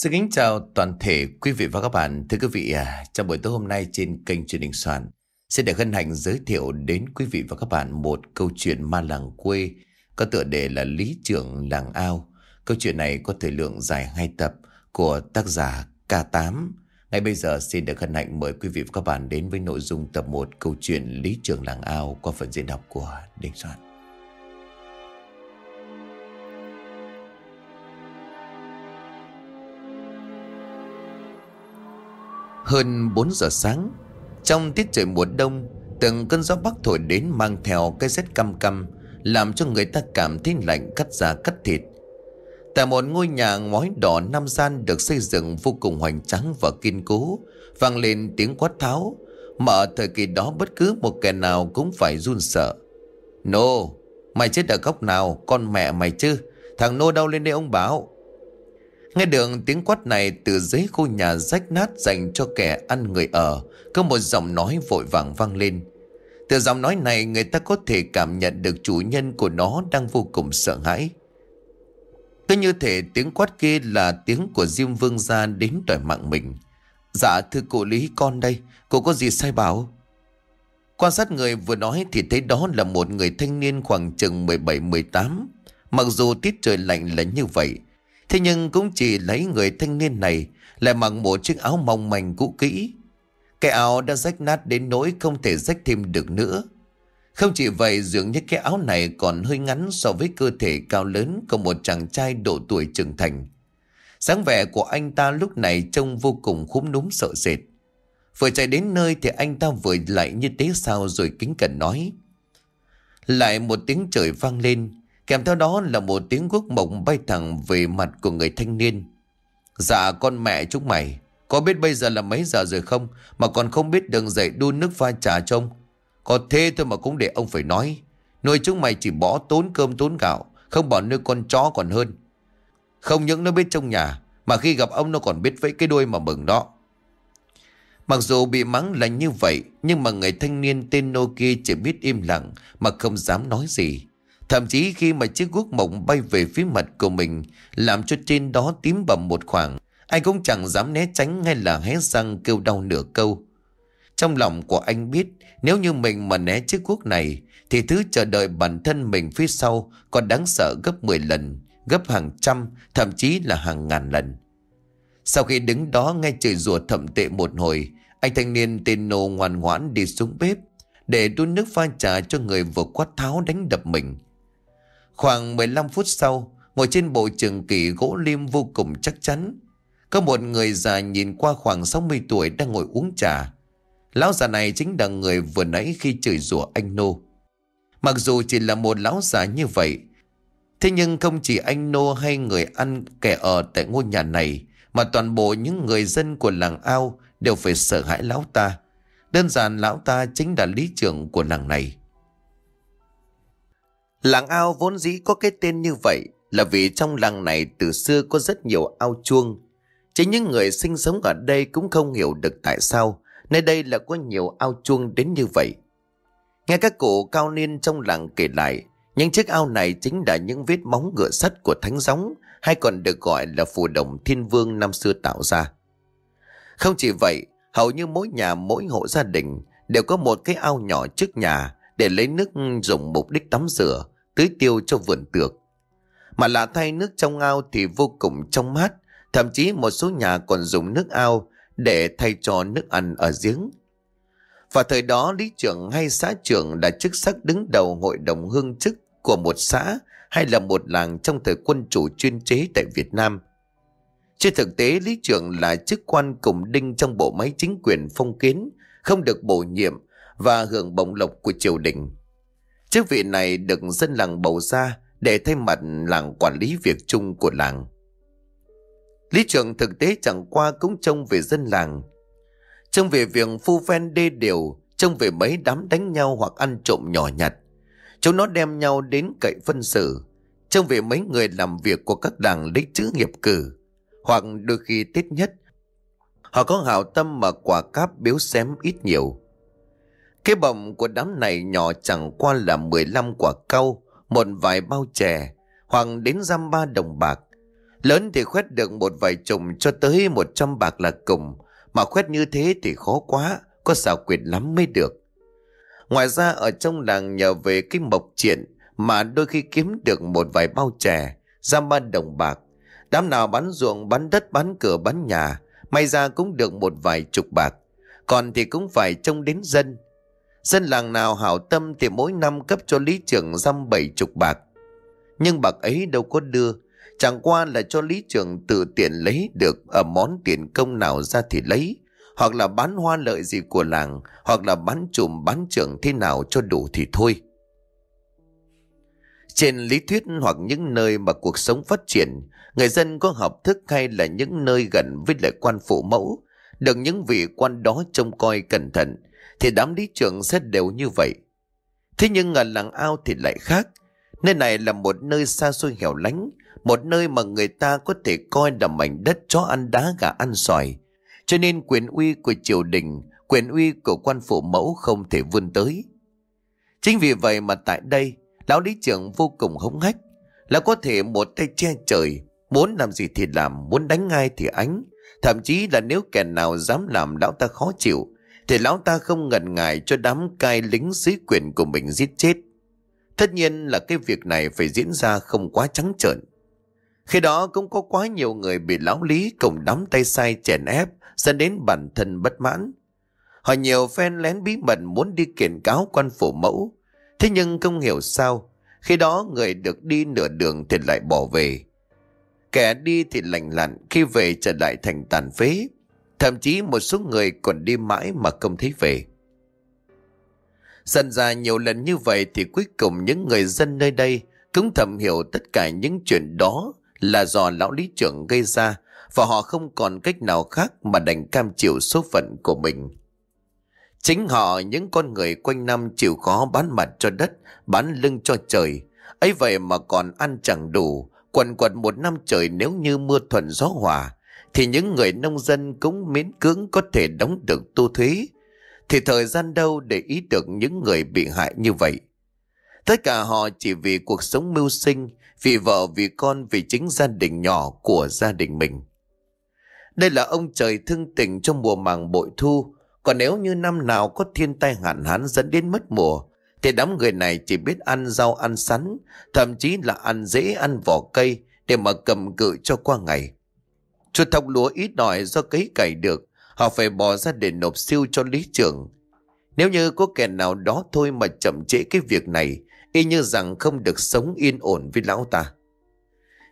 Xin kính chào toàn thể quý vị và các bạn. Thưa quý vị, à, trong buổi tối hôm nay trên kênh truyền hình soạn sẽ để Hân Hạnh giới thiệu đến quý vị và các bạn một câu chuyện ma làng quê có tựa đề là Lý trưởng làng ao. Câu chuyện này có thời lượng dài hai tập của tác giả K8. Ngay bây giờ xin được hân hạnh mời quý vị và các bạn đến với nội dung tập 1 câu chuyện Lý trưởng làng ao qua phần diễn đọc của Đình Soạn. Hơn 4 giờ sáng Trong tiết trời mùa đông Từng cơn gió bắc thổi đến mang theo cái rét căm căm Làm cho người ta cảm thấy lạnh cắt da cắt thịt Tại một ngôi nhà ngói đỏ nam gian được xây dựng vô cùng hoành tráng và kiên cố vang lên tiếng quát tháo Mà ở thời kỳ đó bất cứ một kẻ nào cũng phải run sợ Nô, mày chết ở góc nào, con mẹ mày chứ Thằng Nô đâu lên đây ông bảo Nghe được tiếng quát này từ dưới khu nhà rách nát dành cho kẻ ăn người ở, có một giọng nói vội vàng vang lên. Từ giọng nói này người ta có thể cảm nhận được chủ nhân của nó đang vô cùng sợ hãi. Cứ như thể tiếng quát kia là tiếng của Diêm Vương gia đến đòi mạng mình. Dạ thưa cụ lý con đây, cô có gì sai bảo? Quan sát người vừa nói thì thấy đó là một người thanh niên khoảng chừng 17-18. Mặc dù tiết trời lạnh là như vậy, Thế nhưng cũng chỉ lấy người thanh niên này lại mặc một chiếc áo mong manh cũ kỹ. Cái áo đã rách nát đến nỗi không thể rách thêm được nữa. Không chỉ vậy dường như cái áo này còn hơi ngắn so với cơ thể cao lớn của một chàng trai độ tuổi trưởng thành. dáng vẻ của anh ta lúc này trông vô cùng khúm núm sợ sệt. Vừa chạy đến nơi thì anh ta vừa lại như thế sao rồi kính cẩn nói. Lại một tiếng trời vang lên. Kèm theo đó là một tiếng quốc mộng bay thẳng về mặt của người thanh niên. Dạ con mẹ chúng mày, có biết bây giờ là mấy giờ rồi không mà còn không biết đừng dậy đun nước pha trà trông. Có thế thôi mà cũng để ông phải nói. Nuôi chúng mày chỉ bỏ tốn cơm tốn gạo, không bỏ nuôi con chó còn hơn. Không những nó biết trong nhà, mà khi gặp ông nó còn biết vẫy cái đuôi mà mừng đó. Mặc dù bị mắng là như vậy Nhưng mà người thanh niên tên Noki chỉ biết im lặng Mà không dám nói gì Thậm chí khi mà chiếc guốc mộng bay về phía mặt của mình, làm cho trên đó tím bầm một khoảng, anh cũng chẳng dám né tránh hay là hé răng kêu đau nửa câu. Trong lòng của anh biết, nếu như mình mà né chiếc guốc này, thì thứ chờ đợi bản thân mình phía sau còn đáng sợ gấp 10 lần, gấp hàng trăm, thậm chí là hàng ngàn lần. Sau khi đứng đó ngay chửi rùa thậm tệ một hồi, anh thanh niên tên Nô ngoan ngoãn đi xuống bếp để đun nước pha trà cho người vừa quát tháo đánh đập mình. Khoảng 15 phút sau, ngồi trên bộ trường kỷ gỗ lim vô cùng chắc chắn. Có một người già nhìn qua khoảng 60 tuổi đang ngồi uống trà. Lão già này chính là người vừa nãy khi chửi rủa anh Nô. Mặc dù chỉ là một lão già như vậy, thế nhưng không chỉ anh Nô hay người ăn kẻ ở tại ngôi nhà này, mà toàn bộ những người dân của làng ao đều phải sợ hãi lão ta. Đơn giản lão ta chính là lý trưởng của làng này. Làng ao vốn dĩ có cái tên như vậy là vì trong làng này từ xưa có rất nhiều ao chuông. Chính những người sinh sống ở đây cũng không hiểu được tại sao nơi đây là có nhiều ao chuông đến như vậy. Nghe các cụ cao niên trong làng kể lại, những chiếc ao này chính là những vết móng ngựa sắt của thánh gióng hay còn được gọi là phù đồng thiên vương năm xưa tạo ra. Không chỉ vậy, hầu như mỗi nhà mỗi hộ gia đình đều có một cái ao nhỏ trước nhà để lấy nước dùng mục đích tắm rửa, tưới tiêu cho vườn tược. Mà lạ thay nước trong ao thì vô cùng trong mát, thậm chí một số nhà còn dùng nước ao để thay cho nước ăn ở giếng. Và thời đó lý trưởng hay xã trưởng là chức sắc đứng đầu hội đồng hương chức của một xã hay là một làng trong thời quân chủ chuyên chế tại Việt Nam. Trên thực tế, lý trưởng là chức quan cùng đinh trong bộ máy chính quyền phong kiến, không được bổ nhiệm và hưởng bổng lộc của triều đình. Chức vị này được dân làng bầu ra để thay mặt làng quản lý việc chung của làng. Lý trưởng thực tế chẳng qua cũng trông về dân làng, trông về việc phu phen đê điều, trông về mấy đám đánh nhau hoặc ăn trộm nhỏ nhặt. Chúng nó đem nhau đến cậy phân xử, trông về mấy người làm việc của các đảng đích chữ nghiệp cử, hoặc đôi khi tết nhất, Họ có hào tâm mà quả cáp biếu xém ít nhiều cái bọng của đám này nhỏ chẳng qua là 15 quả cau, một vài bao chè, hoặc đến giam ba đồng bạc. Lớn thì khoét được một vài chùm cho tới 100 bạc là cùng, mà khoét như thế thì khó quá, có xảo quyệt lắm mới được. Ngoài ra ở trong làng nhờ về cái mộc triển mà đôi khi kiếm được một vài bao chè, giam ba đồng bạc. Đám nào bán ruộng, bán đất, bán cửa, bán nhà, may ra cũng được một vài chục bạc. Còn thì cũng phải trông đến dân, Dân làng nào hảo tâm thì mỗi năm cấp cho lý trưởng dăm bảy chục bạc. Nhưng bạc ấy đâu có đưa, chẳng qua là cho lý trưởng tự tiện lấy được ở món tiền công nào ra thì lấy, hoặc là bán hoa lợi gì của làng, hoặc là bán chùm bán trưởng thế nào cho đủ thì thôi. Trên lý thuyết hoặc những nơi mà cuộc sống phát triển, người dân có học thức hay là những nơi gần với lại quan phụ mẫu, được những vị quan đó trông coi cẩn thận thì đám lý trưởng sẽ đều như vậy. Thế nhưng ở làng ao thì lại khác. Nơi này là một nơi xa xôi hẻo lánh, một nơi mà người ta có thể coi là mảnh đất chó ăn đá gà ăn sỏi. Cho nên quyền uy của triều đình, quyền uy của quan phụ mẫu không thể vươn tới. Chính vì vậy mà tại đây, lão lý trưởng vô cùng hống hách. Lão có thể một tay che trời, muốn làm gì thì làm, muốn đánh ai thì ánh. Thậm chí là nếu kẻ nào dám làm lão ta khó chịu, thì lão ta không ngần ngại cho đám cai lính sĩ quyền của mình giết chết. Tất nhiên là cái việc này phải diễn ra không quá trắng trợn. Khi đó cũng có quá nhiều người bị lão lý cùng đám tay sai chèn ép dẫn đến bản thân bất mãn. Họ nhiều phen lén bí mật muốn đi kiện cáo quan phủ mẫu. Thế nhưng không hiểu sao, khi đó người được đi nửa đường thì lại bỏ về. Kẻ đi thì lành lặn khi về trở lại thành tàn phế. Thậm chí một số người còn đi mãi mà không thấy về. Dần ra nhiều lần như vậy thì cuối cùng những người dân nơi đây cũng thầm hiểu tất cả những chuyện đó là do lão lý trưởng gây ra và họ không còn cách nào khác mà đành cam chịu số phận của mình. Chính họ những con người quanh năm chịu khó bán mặt cho đất, bán lưng cho trời. ấy vậy mà còn ăn chẳng đủ, quần quật một năm trời nếu như mưa thuận gió hòa thì những người nông dân cũng miễn cưỡng có thể đóng được tu thuế. Thì thời gian đâu để ý được những người bị hại như vậy. Tất cả họ chỉ vì cuộc sống mưu sinh, vì vợ, vì con, vì chính gia đình nhỏ của gia đình mình. Đây là ông trời thương tình trong mùa màng bội thu, còn nếu như năm nào có thiên tai hạn hán dẫn đến mất mùa, thì đám người này chỉ biết ăn rau ăn sắn, thậm chí là ăn dễ ăn vỏ cây để mà cầm cự cho qua ngày. Chuột thóc lúa ít đòi do cấy cày được, họ phải bỏ ra để nộp siêu cho lý trưởng. Nếu như có kẻ nào đó thôi mà chậm trễ cái việc này, y như rằng không được sống yên ổn với lão ta.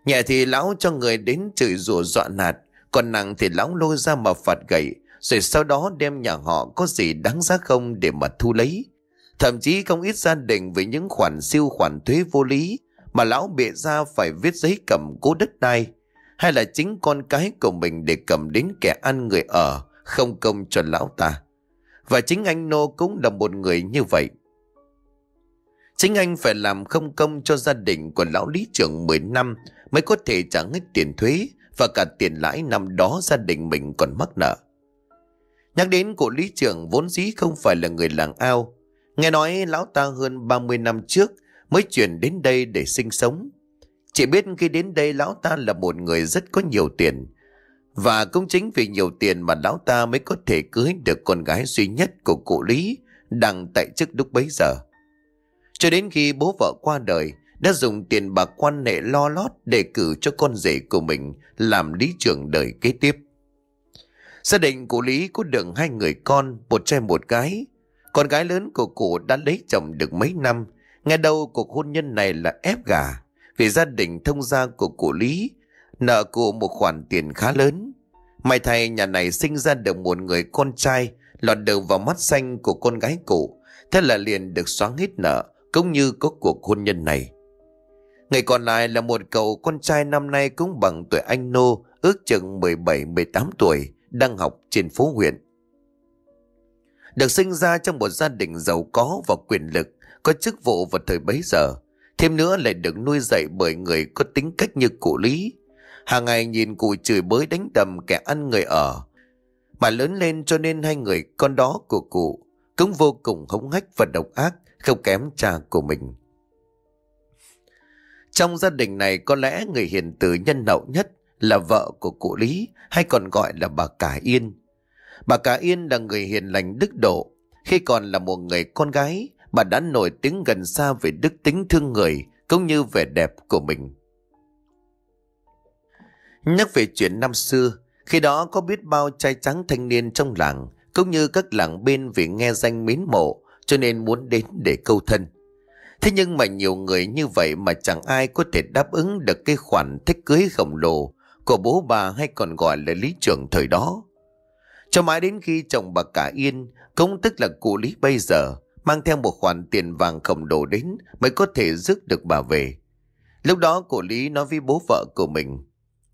Nhẹ thì lão cho người đến chửi rủa dọa nạt, còn nặng thì lão lôi ra mà phạt gậy, rồi sau đó đem nhà họ có gì đáng giá không để mà thu lấy. Thậm chí không ít gia đình với những khoản siêu khoản thuế vô lý mà lão bịa ra phải viết giấy cầm cố đất đai hay là chính con cái của mình để cầm đến kẻ ăn người ở, không công cho lão ta. Và chính anh Nô cũng là một người như vậy. Chính anh phải làm không công cho gia đình của lão lý trưởng 10 năm mới có thể trả hết tiền thuế và cả tiền lãi năm đó gia đình mình còn mắc nợ. Nhắc đến cụ lý trưởng vốn dĩ không phải là người làng ao. Nghe nói lão ta hơn 30 năm trước mới chuyển đến đây để sinh sống. Chỉ biết khi đến đây lão ta là một người rất có nhiều tiền. Và cũng chính vì nhiều tiền mà lão ta mới có thể cưới được con gái duy nhất của cụ Lý đang tại chức lúc bấy giờ. Cho đến khi bố vợ qua đời, đã dùng tiền bạc quan hệ lo lót để cử cho con rể của mình làm lý trưởng đời kế tiếp. Gia đình cụ Lý có được hai người con, một trai một gái. Con gái lớn của cụ đã lấy chồng được mấy năm, nghe đâu cuộc hôn nhân này là ép gà vì gia đình thông gia của cụ Lý nợ cụ một khoản tiền khá lớn. May thay nhà này sinh ra được một người con trai lọt được vào mắt xanh của con gái cụ, thế là liền được xóa hết nợ cũng như có cuộc hôn nhân này. Người còn lại là một cậu con trai năm nay cũng bằng tuổi anh Nô, ước chừng 17-18 tuổi, đang học trên phố huyện. Được sinh ra trong một gia đình giàu có và quyền lực, có chức vụ vào thời bấy giờ, Thêm nữa lại được nuôi dạy bởi người có tính cách như cụ lý. Hàng ngày nhìn cụ chửi bới đánh đầm kẻ ăn người ở. Mà lớn lên cho nên hai người con đó của cụ cũng vô cùng hống hách và độc ác, không kém cha của mình. Trong gia đình này có lẽ người hiền từ nhân hậu nhất là vợ của cụ Lý hay còn gọi là bà Cả Yên. Bà Cả Yên là người hiền lành đức độ khi còn là một người con gái bà đã nổi tiếng gần xa về đức tính thương người cũng như vẻ đẹp của mình. Nhắc về chuyện năm xưa, khi đó có biết bao trai trắng thanh niên trong làng cũng như các làng bên vì nghe danh mến mộ cho nên muốn đến để câu thân. Thế nhưng mà nhiều người như vậy mà chẳng ai có thể đáp ứng được cái khoản thích cưới khổng lồ của bố bà hay còn gọi là lý trưởng thời đó. Cho mãi đến khi chồng bà cả Yên, công tức là cụ lý bây giờ, mang theo một khoản tiền vàng khổng đồ đến mới có thể rước được bà về. Lúc đó cổ Lý nói với bố vợ của mình,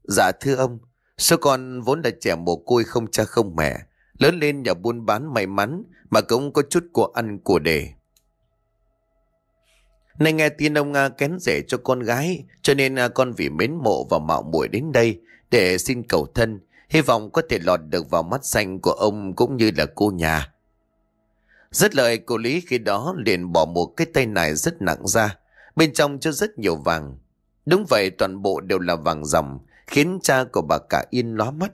Dạ thưa ông, số con vốn là trẻ mồ côi không cha không mẹ, lớn lên nhà buôn bán may mắn mà cũng có chút của ăn của để. Nay nghe tin ông Nga à, kén rể cho con gái, cho nên à, con vì mến mộ và mạo muội đến đây để xin cầu thân, hy vọng có thể lọt được vào mắt xanh của ông cũng như là cô nhà rất lời cô Lý khi đó liền bỏ một cái tay này rất nặng ra, bên trong chứa rất nhiều vàng. Đúng vậy toàn bộ đều là vàng ròng, khiến cha của bà cả yên ló mắt.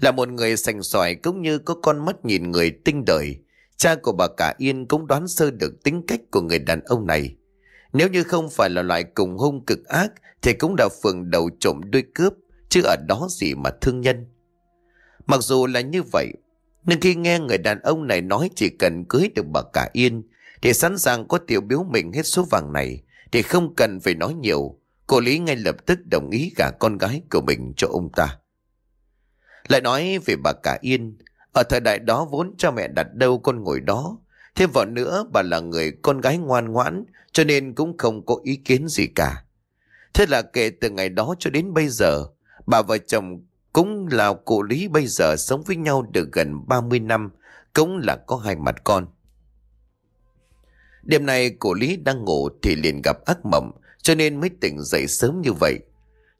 Là một người sành sỏi cũng như có con mắt nhìn người tinh đời, cha của bà cả yên cũng đoán sơ được tính cách của người đàn ông này. Nếu như không phải là loại cùng hung cực ác thì cũng đã phường đầu trộm đuôi cướp, chứ ở đó gì mà thương nhân. Mặc dù là như vậy, nên khi nghe người đàn ông này nói chỉ cần cưới được bà cả yên thì sẵn sàng có tiểu biếu mình hết số vàng này thì không cần phải nói nhiều. Cô Lý ngay lập tức đồng ý cả con gái của mình cho ông ta. Lại nói về bà cả yên, ở thời đại đó vốn cha mẹ đặt đâu con ngồi đó. Thêm vào nữa bà là người con gái ngoan ngoãn cho nên cũng không có ý kiến gì cả. Thế là kể từ ngày đó cho đến bây giờ, bà và chồng cũng là cụ Lý bây giờ sống với nhau được gần 30 năm, cũng là có hai mặt con. Đêm nay cụ Lý đang ngủ thì liền gặp ác mộng, cho nên mới tỉnh dậy sớm như vậy.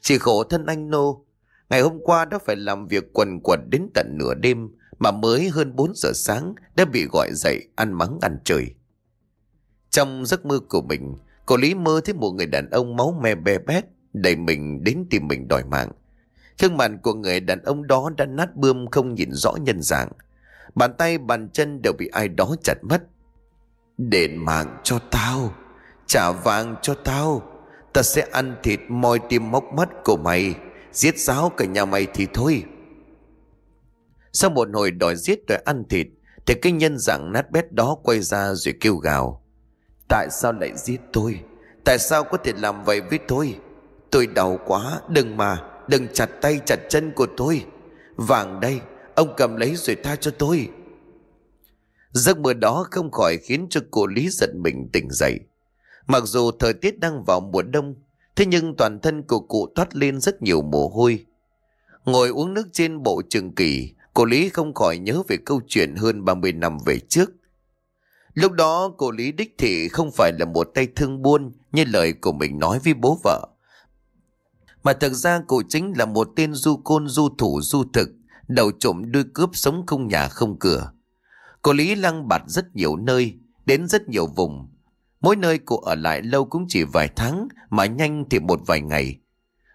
Chỉ khổ thân anh Nô, ngày hôm qua đã phải làm việc quần quật đến tận nửa đêm mà mới hơn 4 giờ sáng đã bị gọi dậy ăn mắng ăn trời. Trong giấc mơ của mình, cụ Lý mơ thấy một người đàn ông máu me bè bét đầy mình đến tìm mình đòi mạng Thương mặt của người đàn ông đó đã nát bươm không nhìn rõ nhân dạng. Bàn tay bàn chân đều bị ai đó chặt mất. Đền mạng cho tao, trả vàng cho tao. Ta sẽ ăn thịt moi tim móc mắt của mày, giết giáo cả nhà mày thì thôi. Sau một hồi đòi giết đòi ăn thịt, thì cái nhân dạng nát bét đó quay ra rồi kêu gào. Tại sao lại giết tôi? Tại sao có thể làm vậy với tôi? Tôi đau quá, đừng mà. Đừng chặt tay chặt chân của tôi Vàng đây Ông cầm lấy rồi tha cho tôi Giấc mơ đó không khỏi khiến cho cô Lý giật mình tỉnh dậy Mặc dù thời tiết đang vào mùa đông Thế nhưng toàn thân của cụ thoát lên rất nhiều mồ hôi Ngồi uống nước trên bộ trường kỳ Cô Lý không khỏi nhớ về câu chuyện hơn 30 năm về trước Lúc đó cô Lý đích thị không phải là một tay thương buôn Như lời của mình nói với bố vợ mà thực ra cụ chính là một tên du côn du thủ du thực, đầu trộm đuôi cướp sống không nhà không cửa. Cô Lý lăng bạt rất nhiều nơi, đến rất nhiều vùng. Mỗi nơi cụ ở lại lâu cũng chỉ vài tháng, mà nhanh thì một vài ngày.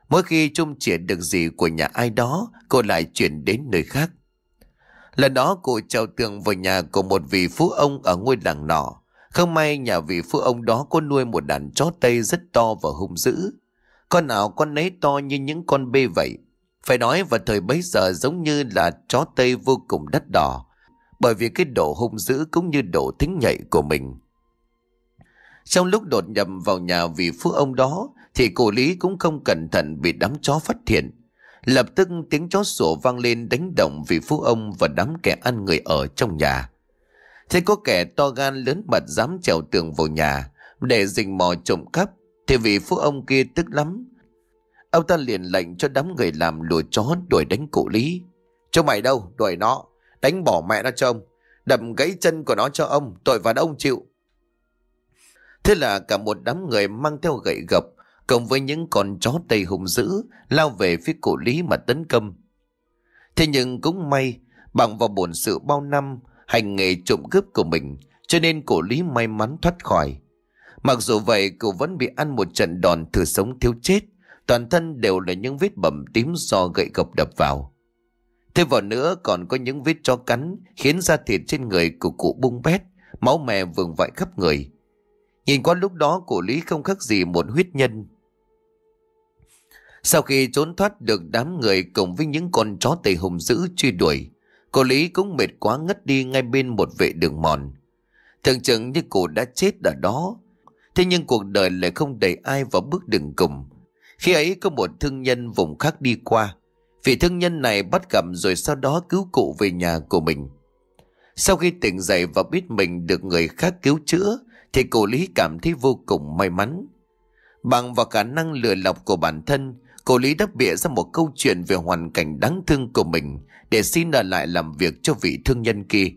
Mỗi khi chung chuyển được gì của nhà ai đó, cô lại chuyển đến nơi khác. Lần đó cụ trèo tường vào nhà của một vị phú ông ở ngôi làng nọ. Không may nhà vị phú ông đó có nuôi một đàn chó Tây rất to và hung dữ. Con nào con nấy to như những con bê vậy. Phải nói vào thời bấy giờ giống như là chó Tây vô cùng đắt đỏ. Bởi vì cái độ hung dữ cũng như độ tính nhạy của mình. Trong lúc đột nhập vào nhà vị phú ông đó thì cô Lý cũng không cẩn thận bị đám chó phát hiện. Lập tức tiếng chó sủa vang lên đánh động vị phú ông và đám kẻ ăn người ở trong nhà. Thế có kẻ to gan lớn mật dám trèo tường vào nhà để rình mò trộm cắp thì vị phú ông kia tức lắm Ông ta liền lệnh cho đám người làm lùa chó đuổi đánh cụ lý Cho mày đâu đuổi nó Đánh bỏ mẹ nó cho ông Đập gãy chân của nó cho ông Tội vào ông chịu Thế là cả một đám người mang theo gậy gập Cộng với những con chó tây hùng dữ Lao về phía cụ lý mà tấn công Thế nhưng cũng may Bằng vào bổn sự bao năm Hành nghề trộm cướp của mình Cho nên cổ lý may mắn thoát khỏi Mặc dù vậy cậu vẫn bị ăn một trận đòn thử sống thiếu chết Toàn thân đều là những vết bầm tím do gậy gộc đập vào thế vào nữa còn có những vết cho cắn Khiến da thịt trên người của cụ bung bét Máu mè vừng vãi khắp người Nhìn qua lúc đó cụ lý không khác gì một huyết nhân Sau khi trốn thoát được đám người cùng với những con chó tây hùng dữ truy đuổi cụ lý cũng mệt quá ngất đi ngay bên một vệ đường mòn Thường chừng như cụ đã chết ở đó Thế nhưng cuộc đời lại không đẩy ai vào bước đường cùng. Khi ấy có một thương nhân vùng khác đi qua. Vị thương nhân này bắt gặp rồi sau đó cứu cụ về nhà của mình. Sau khi tỉnh dậy và biết mình được người khác cứu chữa, thì cụ Lý cảm thấy vô cùng may mắn. Bằng vào khả năng lừa lọc của bản thân, cụ Lý đắp bịa ra một câu chuyện về hoàn cảnh đáng thương của mình để xin ở lại làm việc cho vị thương nhân kia.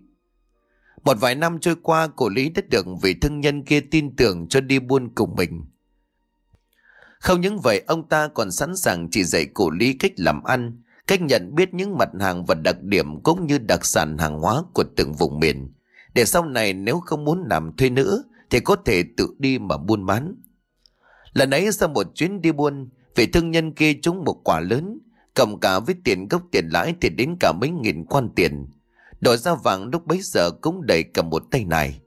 Một vài năm trôi qua cổ lý đã được vị thương nhân kia tin tưởng cho đi buôn cùng mình. Không những vậy ông ta còn sẵn sàng chỉ dạy cổ lý cách làm ăn, cách nhận biết những mặt hàng và đặc điểm cũng như đặc sản hàng hóa của từng vùng miền. Để sau này nếu không muốn làm thuê nữa thì có thể tự đi mà buôn bán. Lần ấy sau một chuyến đi buôn, vị thương nhân kia trúng một quả lớn, cầm cả với tiền gốc tiền lãi thì đến cả mấy nghìn quan tiền. Đội ra vàng lúc bấy giờ cũng đầy cầm một tay này.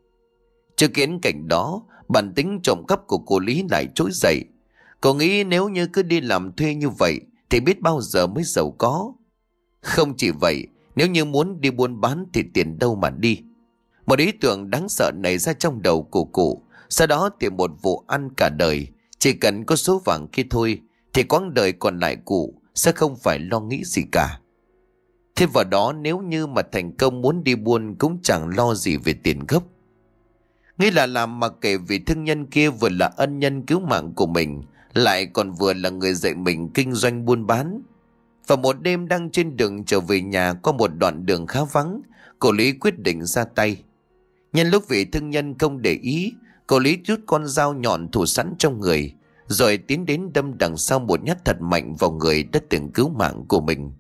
Chứng kiến cảnh đó, bản tính trộm cắp của cô Lý lại trỗi dậy. Cô nghĩ nếu như cứ đi làm thuê như vậy thì biết bao giờ mới giàu có. Không chỉ vậy, nếu như muốn đi buôn bán thì tiền đâu mà đi. Một ý tưởng đáng sợ nảy ra trong đầu của cụ, sau đó tìm một vụ ăn cả đời. Chỉ cần có số vàng kia thôi thì quãng đời còn lại cụ sẽ không phải lo nghĩ gì cả thế vào đó nếu như mà thành công muốn đi buôn cũng chẳng lo gì về tiền gốc. Nghĩa là làm mà kể vì thương nhân kia vừa là ân nhân cứu mạng của mình, lại còn vừa là người dạy mình kinh doanh buôn bán. Và một đêm đang trên đường trở về nhà qua một đoạn đường khá vắng, cô Lý quyết định ra tay. Nhân lúc vị thương nhân không để ý, cô Lý rút con dao nhọn thủ sẵn trong người, rồi tiến đến đâm đằng sau một nhát thật mạnh vào người đã từng cứu mạng của mình.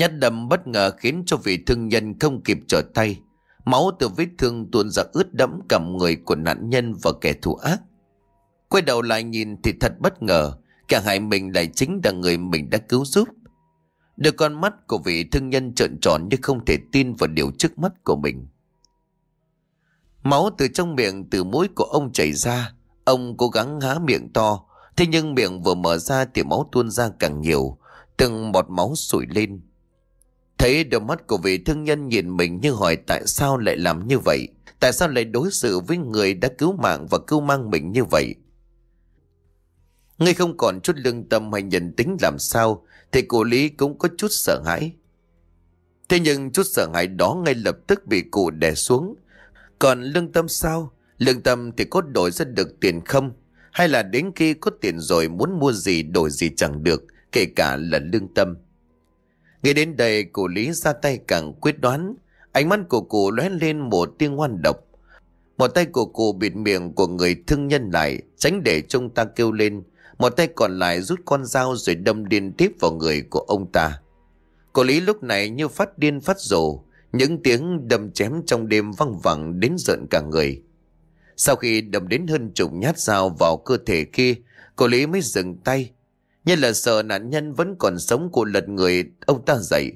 Nhát đâm bất ngờ khiến cho vị thương nhân không kịp trở tay. Máu từ vết thương tuôn ra ướt đẫm cầm người của nạn nhân và kẻ thù ác. Quay đầu lại nhìn thì thật bất ngờ, cả hai mình lại chính là người mình đã cứu giúp. Được con mắt của vị thương nhân trợn tròn như không thể tin vào điều trước mắt của mình. Máu từ trong miệng từ mũi của ông chảy ra, ông cố gắng há miệng to, thế nhưng miệng vừa mở ra thì máu tuôn ra càng nhiều, từng bọt máu sủi lên. Thấy đôi mắt của vị thương nhân nhìn mình như hỏi tại sao lại làm như vậy, tại sao lại đối xử với người đã cứu mạng và cứu mang mình như vậy. Ngay không còn chút lương tâm hay nhân tính làm sao, thì cụ Lý cũng có chút sợ hãi. Thế nhưng chút sợ hãi đó ngay lập tức bị cụ đè xuống. Còn lương tâm sao? Lương tâm thì có đổi ra được tiền không? Hay là đến khi có tiền rồi muốn mua gì đổi gì chẳng được, kể cả là lương tâm? nghe đến đây cụ Lý ra tay càng quyết đoán. Ánh mắt của cụ lóe lên một tiếng oan độc. Một tay của cụ bịt miệng của người thương nhân lại, tránh để chúng ta kêu lên. Một tay còn lại rút con dao rồi đâm liên tiếp vào người của ông ta. Cụ Lý lúc này như phát điên phát rồ, những tiếng đâm chém trong đêm văng vẳng đến giận cả người. Sau khi đâm đến hơn chục nhát dao vào cơ thể kia, cô Lý mới dừng tay, như là sợ nạn nhân vẫn còn sống của lật người ông ta dậy.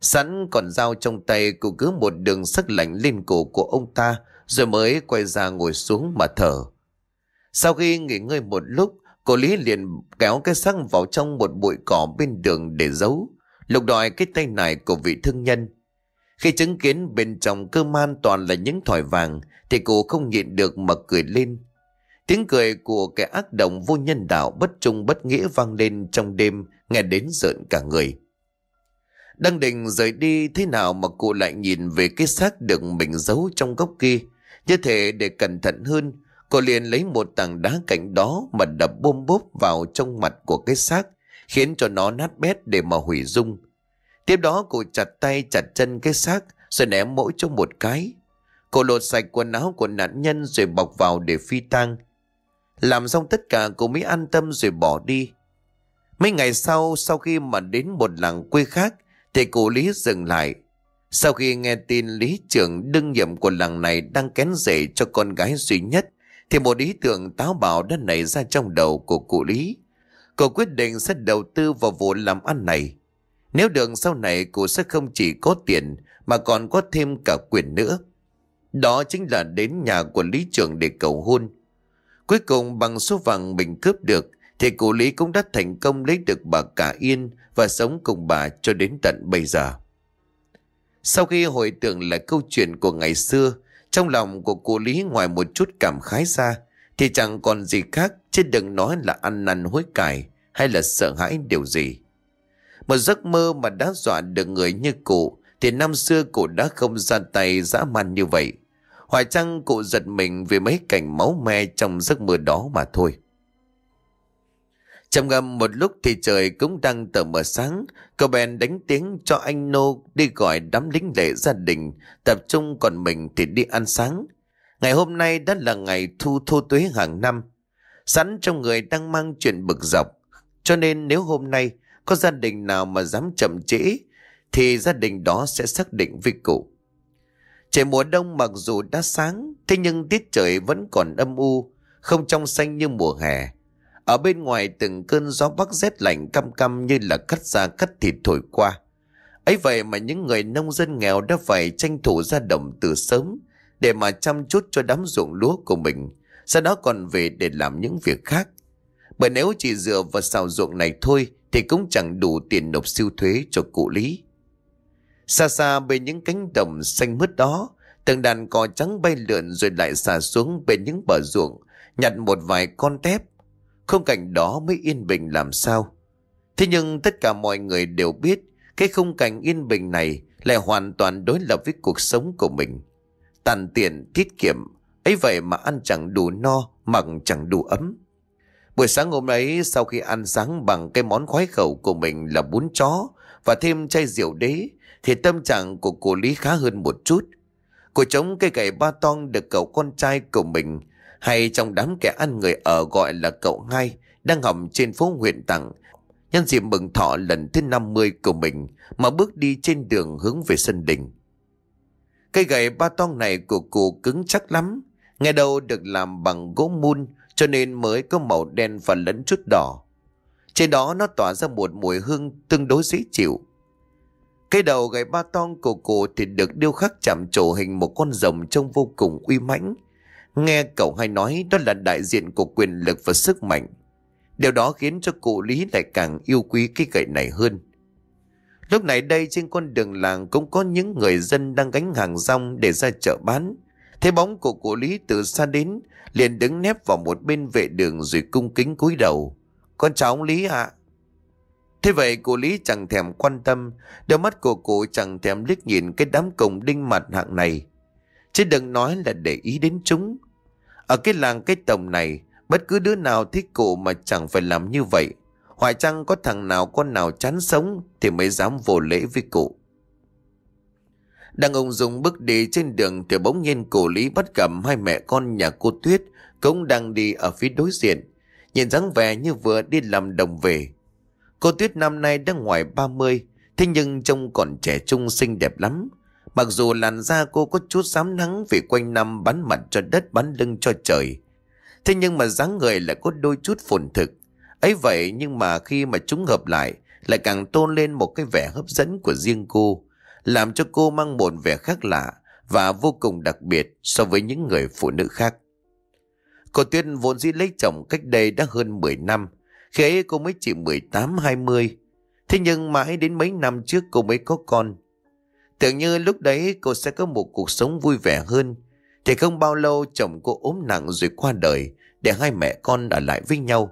Sẵn còn dao trong tay cô cứ một đường sắc lạnh lên cổ của ông ta rồi mới quay ra ngồi xuống mà thở. Sau khi nghỉ ngơi một lúc, cô Lý liền kéo cái xác vào trong một bụi cỏ bên đường để giấu. Lục đòi cái tay này của vị thương nhân. Khi chứng kiến bên trong cơ man toàn là những thỏi vàng thì cô không nhịn được mà cười lên. Tiếng cười của kẻ ác động vô nhân đạo bất trung bất nghĩa vang lên trong đêm, nghe đến rợn cả người. đăng định rời đi thế nào mà cụ lại nhìn về cái xác được mình giấu trong góc kia. Như thế để cẩn thận hơn, cô liền lấy một tảng đá cạnh đó mà đập bôm bốp vào trong mặt của cái xác, khiến cho nó nát bét để mà hủy dung. Tiếp đó cô chặt tay chặt chân cái xác rồi ném mỗi trong một cái. Cô lột sạch quần áo của nạn nhân rồi bọc vào để phi tang. Làm xong tất cả cô mới an tâm rồi bỏ đi. Mấy ngày sau, sau khi mà đến một làng quê khác, thì cụ Lý dừng lại. Sau khi nghe tin Lý trưởng đương nhiệm của làng này đang kén rể cho con gái duy nhất, thì một ý tưởng táo bạo đã nảy ra trong đầu của cụ Lý. cô quyết định sẽ đầu tư vào vụ làm ăn này. Nếu được sau này cụ sẽ không chỉ có tiền mà còn có thêm cả quyền nữa. Đó chính là đến nhà của lý trưởng để cầu hôn. Cuối cùng bằng số vàng mình cướp được thì cụ Lý cũng đã thành công lấy được bà cả Yên và sống cùng bà cho đến tận bây giờ. Sau khi hồi tưởng lại câu chuyện của ngày xưa, trong lòng của cụ Lý ngoài một chút cảm khái ra thì chẳng còn gì khác chứ đừng nói là ăn năn hối cải hay là sợ hãi điều gì. Một giấc mơ mà đã dọa được người như cụ thì năm xưa cụ đã không ra tay dã man như vậy. Phải chăng cụ giật mình vì mấy cảnh máu me trong giấc mơ đó mà thôi. Trầm ngâm một lúc thì trời cũng đang tờ mờ sáng, cậu bèn đánh tiếng cho anh Nô đi gọi đám lính lệ gia đình, tập trung còn mình thì đi ăn sáng. Ngày hôm nay đã là ngày thu thu tuế hàng năm, sẵn trong người đang mang chuyện bực dọc, cho nên nếu hôm nay có gia đình nào mà dám chậm trễ thì gia đình đó sẽ xác định với cụ. Trời mùa đông mặc dù đã sáng, thế nhưng tiết trời vẫn còn âm u, không trong xanh như mùa hè. Ở bên ngoài từng cơn gió bắc rét lạnh căm căm như là cắt da cắt thịt thổi qua. ấy vậy mà những người nông dân nghèo đã phải tranh thủ ra đồng từ sớm để mà chăm chút cho đám ruộng lúa của mình, sau đó còn về để làm những việc khác. Bởi nếu chỉ dựa vào xào ruộng này thôi thì cũng chẳng đủ tiền nộp siêu thuế cho cụ Lý. Xa xa bên những cánh đồng xanh mướt đó, từng đàn cò trắng bay lượn rồi lại xả xuống bên những bờ ruộng, nhặt một vài con tép. Không cảnh đó mới yên bình làm sao. Thế nhưng tất cả mọi người đều biết cái không cảnh yên bình này lại hoàn toàn đối lập với cuộc sống của mình. Tàn tiền tiết kiệm, ấy vậy mà ăn chẳng đủ no, mặc chẳng đủ ấm. Buổi sáng hôm ấy sau khi ăn sáng bằng cái món khoái khẩu của mình là bún chó và thêm chai rượu đế thì tâm trạng của cô Lý khá hơn một chút. Cô chống cây gậy ba tong được cậu con trai của mình hay trong đám kẻ ăn người ở gọi là cậu ngay đang học trên phố huyện tặng nhân dịp mừng thọ lần thứ 50 của mình mà bước đi trên đường hướng về sân đình. Cây gậy ba tong này của cụ cứng chắc lắm, nghe đầu được làm bằng gỗ mun cho nên mới có màu đen và lẫn chút đỏ. Trên đó nó tỏa ra một mùi hương tương đối dễ chịu. Cái đầu gầy ba tong của cụ thì được điêu khắc chạm trổ hình một con rồng trông vô cùng uy mãnh. Nghe cậu hay nói đó là đại diện của quyền lực và sức mạnh. Điều đó khiến cho cụ Lý lại càng yêu quý cái gậy này hơn. Lúc này đây trên con đường làng cũng có những người dân đang gánh hàng rong để ra chợ bán. Thế bóng của cụ Lý từ xa đến, liền đứng nép vào một bên vệ đường rồi cung kính cúi đầu. Con cháu ông Lý ạ, à, Thế vậy cô Lý chẳng thèm quan tâm, đôi mắt của cô chẳng thèm liếc nhìn cái đám cổng đinh mặt hạng này. Chứ đừng nói là để ý đến chúng. Ở cái làng cái tổng này, bất cứ đứa nào thích cô mà chẳng phải làm như vậy. Hoài chăng có thằng nào con nào chán sống thì mới dám vô lễ với cụ. Đang ông Dung bước đi trên đường thì bỗng nhiên cổ lý bắt gặp hai mẹ con nhà cô Tuyết cũng đang đi ở phía đối diện. Nhìn dáng vẻ như vừa đi làm đồng về. Cô Tuyết năm nay đã ngoài 30, thế nhưng trông còn trẻ trung xinh đẹp lắm. Mặc dù làn da cô có chút sám nắng vì quanh năm bắn mặt cho đất bắn lưng cho trời. Thế nhưng mà dáng người lại có đôi chút phồn thực. ấy vậy nhưng mà khi mà chúng hợp lại, lại càng tôn lên một cái vẻ hấp dẫn của riêng cô, làm cho cô mang một vẻ khác lạ và vô cùng đặc biệt so với những người phụ nữ khác. Cô Tuyết vốn dĩ lấy chồng cách đây đã hơn 10 năm, khi ấy cô mới chỉ 18-20. Thế nhưng mãi đến mấy năm trước cô mới có con. Tưởng như lúc đấy cô sẽ có một cuộc sống vui vẻ hơn. Thì không bao lâu chồng cô ốm nặng rồi qua đời để hai mẹ con ở lại với nhau.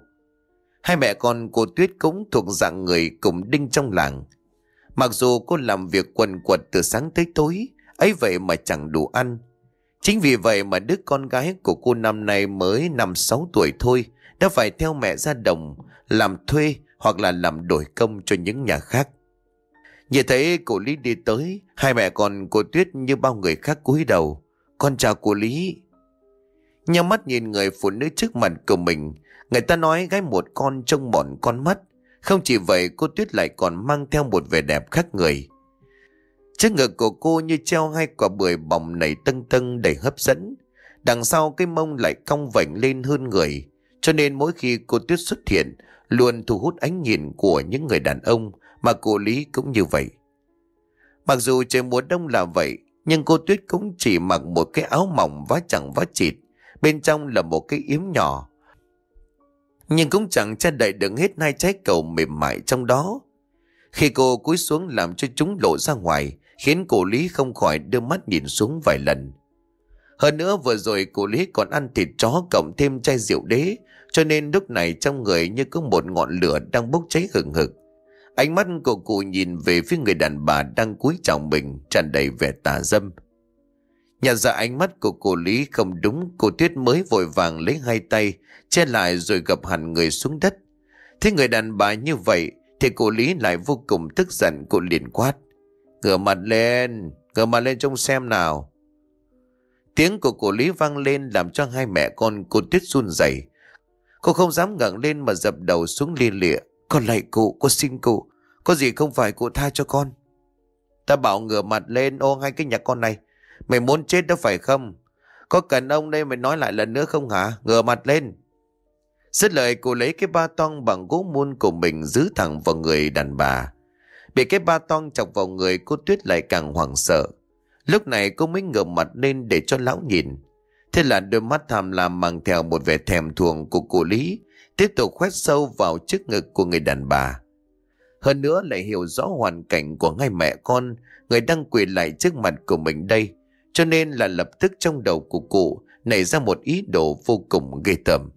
Hai mẹ con cô Tuyết cũng thuộc dạng người cùng đinh trong làng. Mặc dù cô làm việc quần quật từ sáng tới tối, ấy vậy mà chẳng đủ ăn. Chính vì vậy mà đứa con gái của cô năm nay mới năm sáu tuổi thôi đã phải theo mẹ ra đồng làm thuê hoặc là làm đổi công cho những nhà khác. Nhìn thấy cụ Lý đi tới, hai mẹ con cô Tuyết như bao người khác cúi đầu. Con chào cô Lý. Nhắm mắt nhìn người phụ nữ trước mặt của mình, người ta nói gái một con trông mòn con mắt. Không chỉ vậy cô Tuyết lại còn mang theo một vẻ đẹp khác người. Trước ngực của cô như treo hai quả bưởi bỏng nảy tân tân đầy hấp dẫn. Đằng sau cái mông lại cong vảnh lên hơn người. Cho nên mỗi khi cô Tuyết xuất hiện, luôn thu hút ánh nhìn của những người đàn ông mà cô Lý cũng như vậy. Mặc dù trời mùa đông là vậy, nhưng cô Tuyết cũng chỉ mặc một cái áo mỏng vá chẳng vá chịt, bên trong là một cái yếm nhỏ. Nhưng cũng chẳng che đậy được hết hai trái cầu mềm mại trong đó. Khi cô cúi xuống làm cho chúng lộ ra ngoài, khiến cô Lý không khỏi đưa mắt nhìn xuống vài lần. Hơn nữa vừa rồi cô Lý còn ăn thịt chó cộng thêm chai rượu đế cho nên lúc này trong người như có một ngọn lửa đang bốc cháy hừng hực. Ánh mắt của cụ nhìn về phía người đàn bà đang cúi chào mình tràn đầy vẻ tà dâm. Nhận ra ánh mắt của cô Lý không đúng, cô Tuyết mới vội vàng lấy hai tay, che lại rồi gập hẳn người xuống đất. Thế người đàn bà như vậy thì cô Lý lại vô cùng tức giận cô liền quát. Ngửa mặt lên, ngửa mặt lên trông xem nào. Tiếng của cô Lý vang lên làm cho hai mẹ con cô Tuyết run rẩy Cô không dám ngẩng lên mà dập đầu xuống liên lịa. Con lạy cụ, con xin cụ. Có gì không phải cụ tha cho con. Ta bảo ngửa mặt lên ô ngay cái nhà con này. Mày muốn chết đó phải không? Có cần ông đây mày nói lại lần nữa không hả? Ngửa mặt lên. xích lời cụ lấy cái ba tong bằng gỗ muôn của mình giữ thẳng vào người đàn bà. Bị cái ba tong chọc vào người cô Tuyết lại càng hoảng sợ. Lúc này cô mới ngửa mặt lên để cho lão nhìn. Thế là đôi mắt tham lam mang theo một vẻ thèm thuồng của cô Lý, tiếp tục khoét sâu vào trước ngực của người đàn bà. Hơn nữa lại hiểu rõ hoàn cảnh của ngay mẹ con, người đang quỳ lại trước mặt của mình đây, cho nên là lập tức trong đầu của cụ nảy ra một ý đồ vô cùng ghê tởm.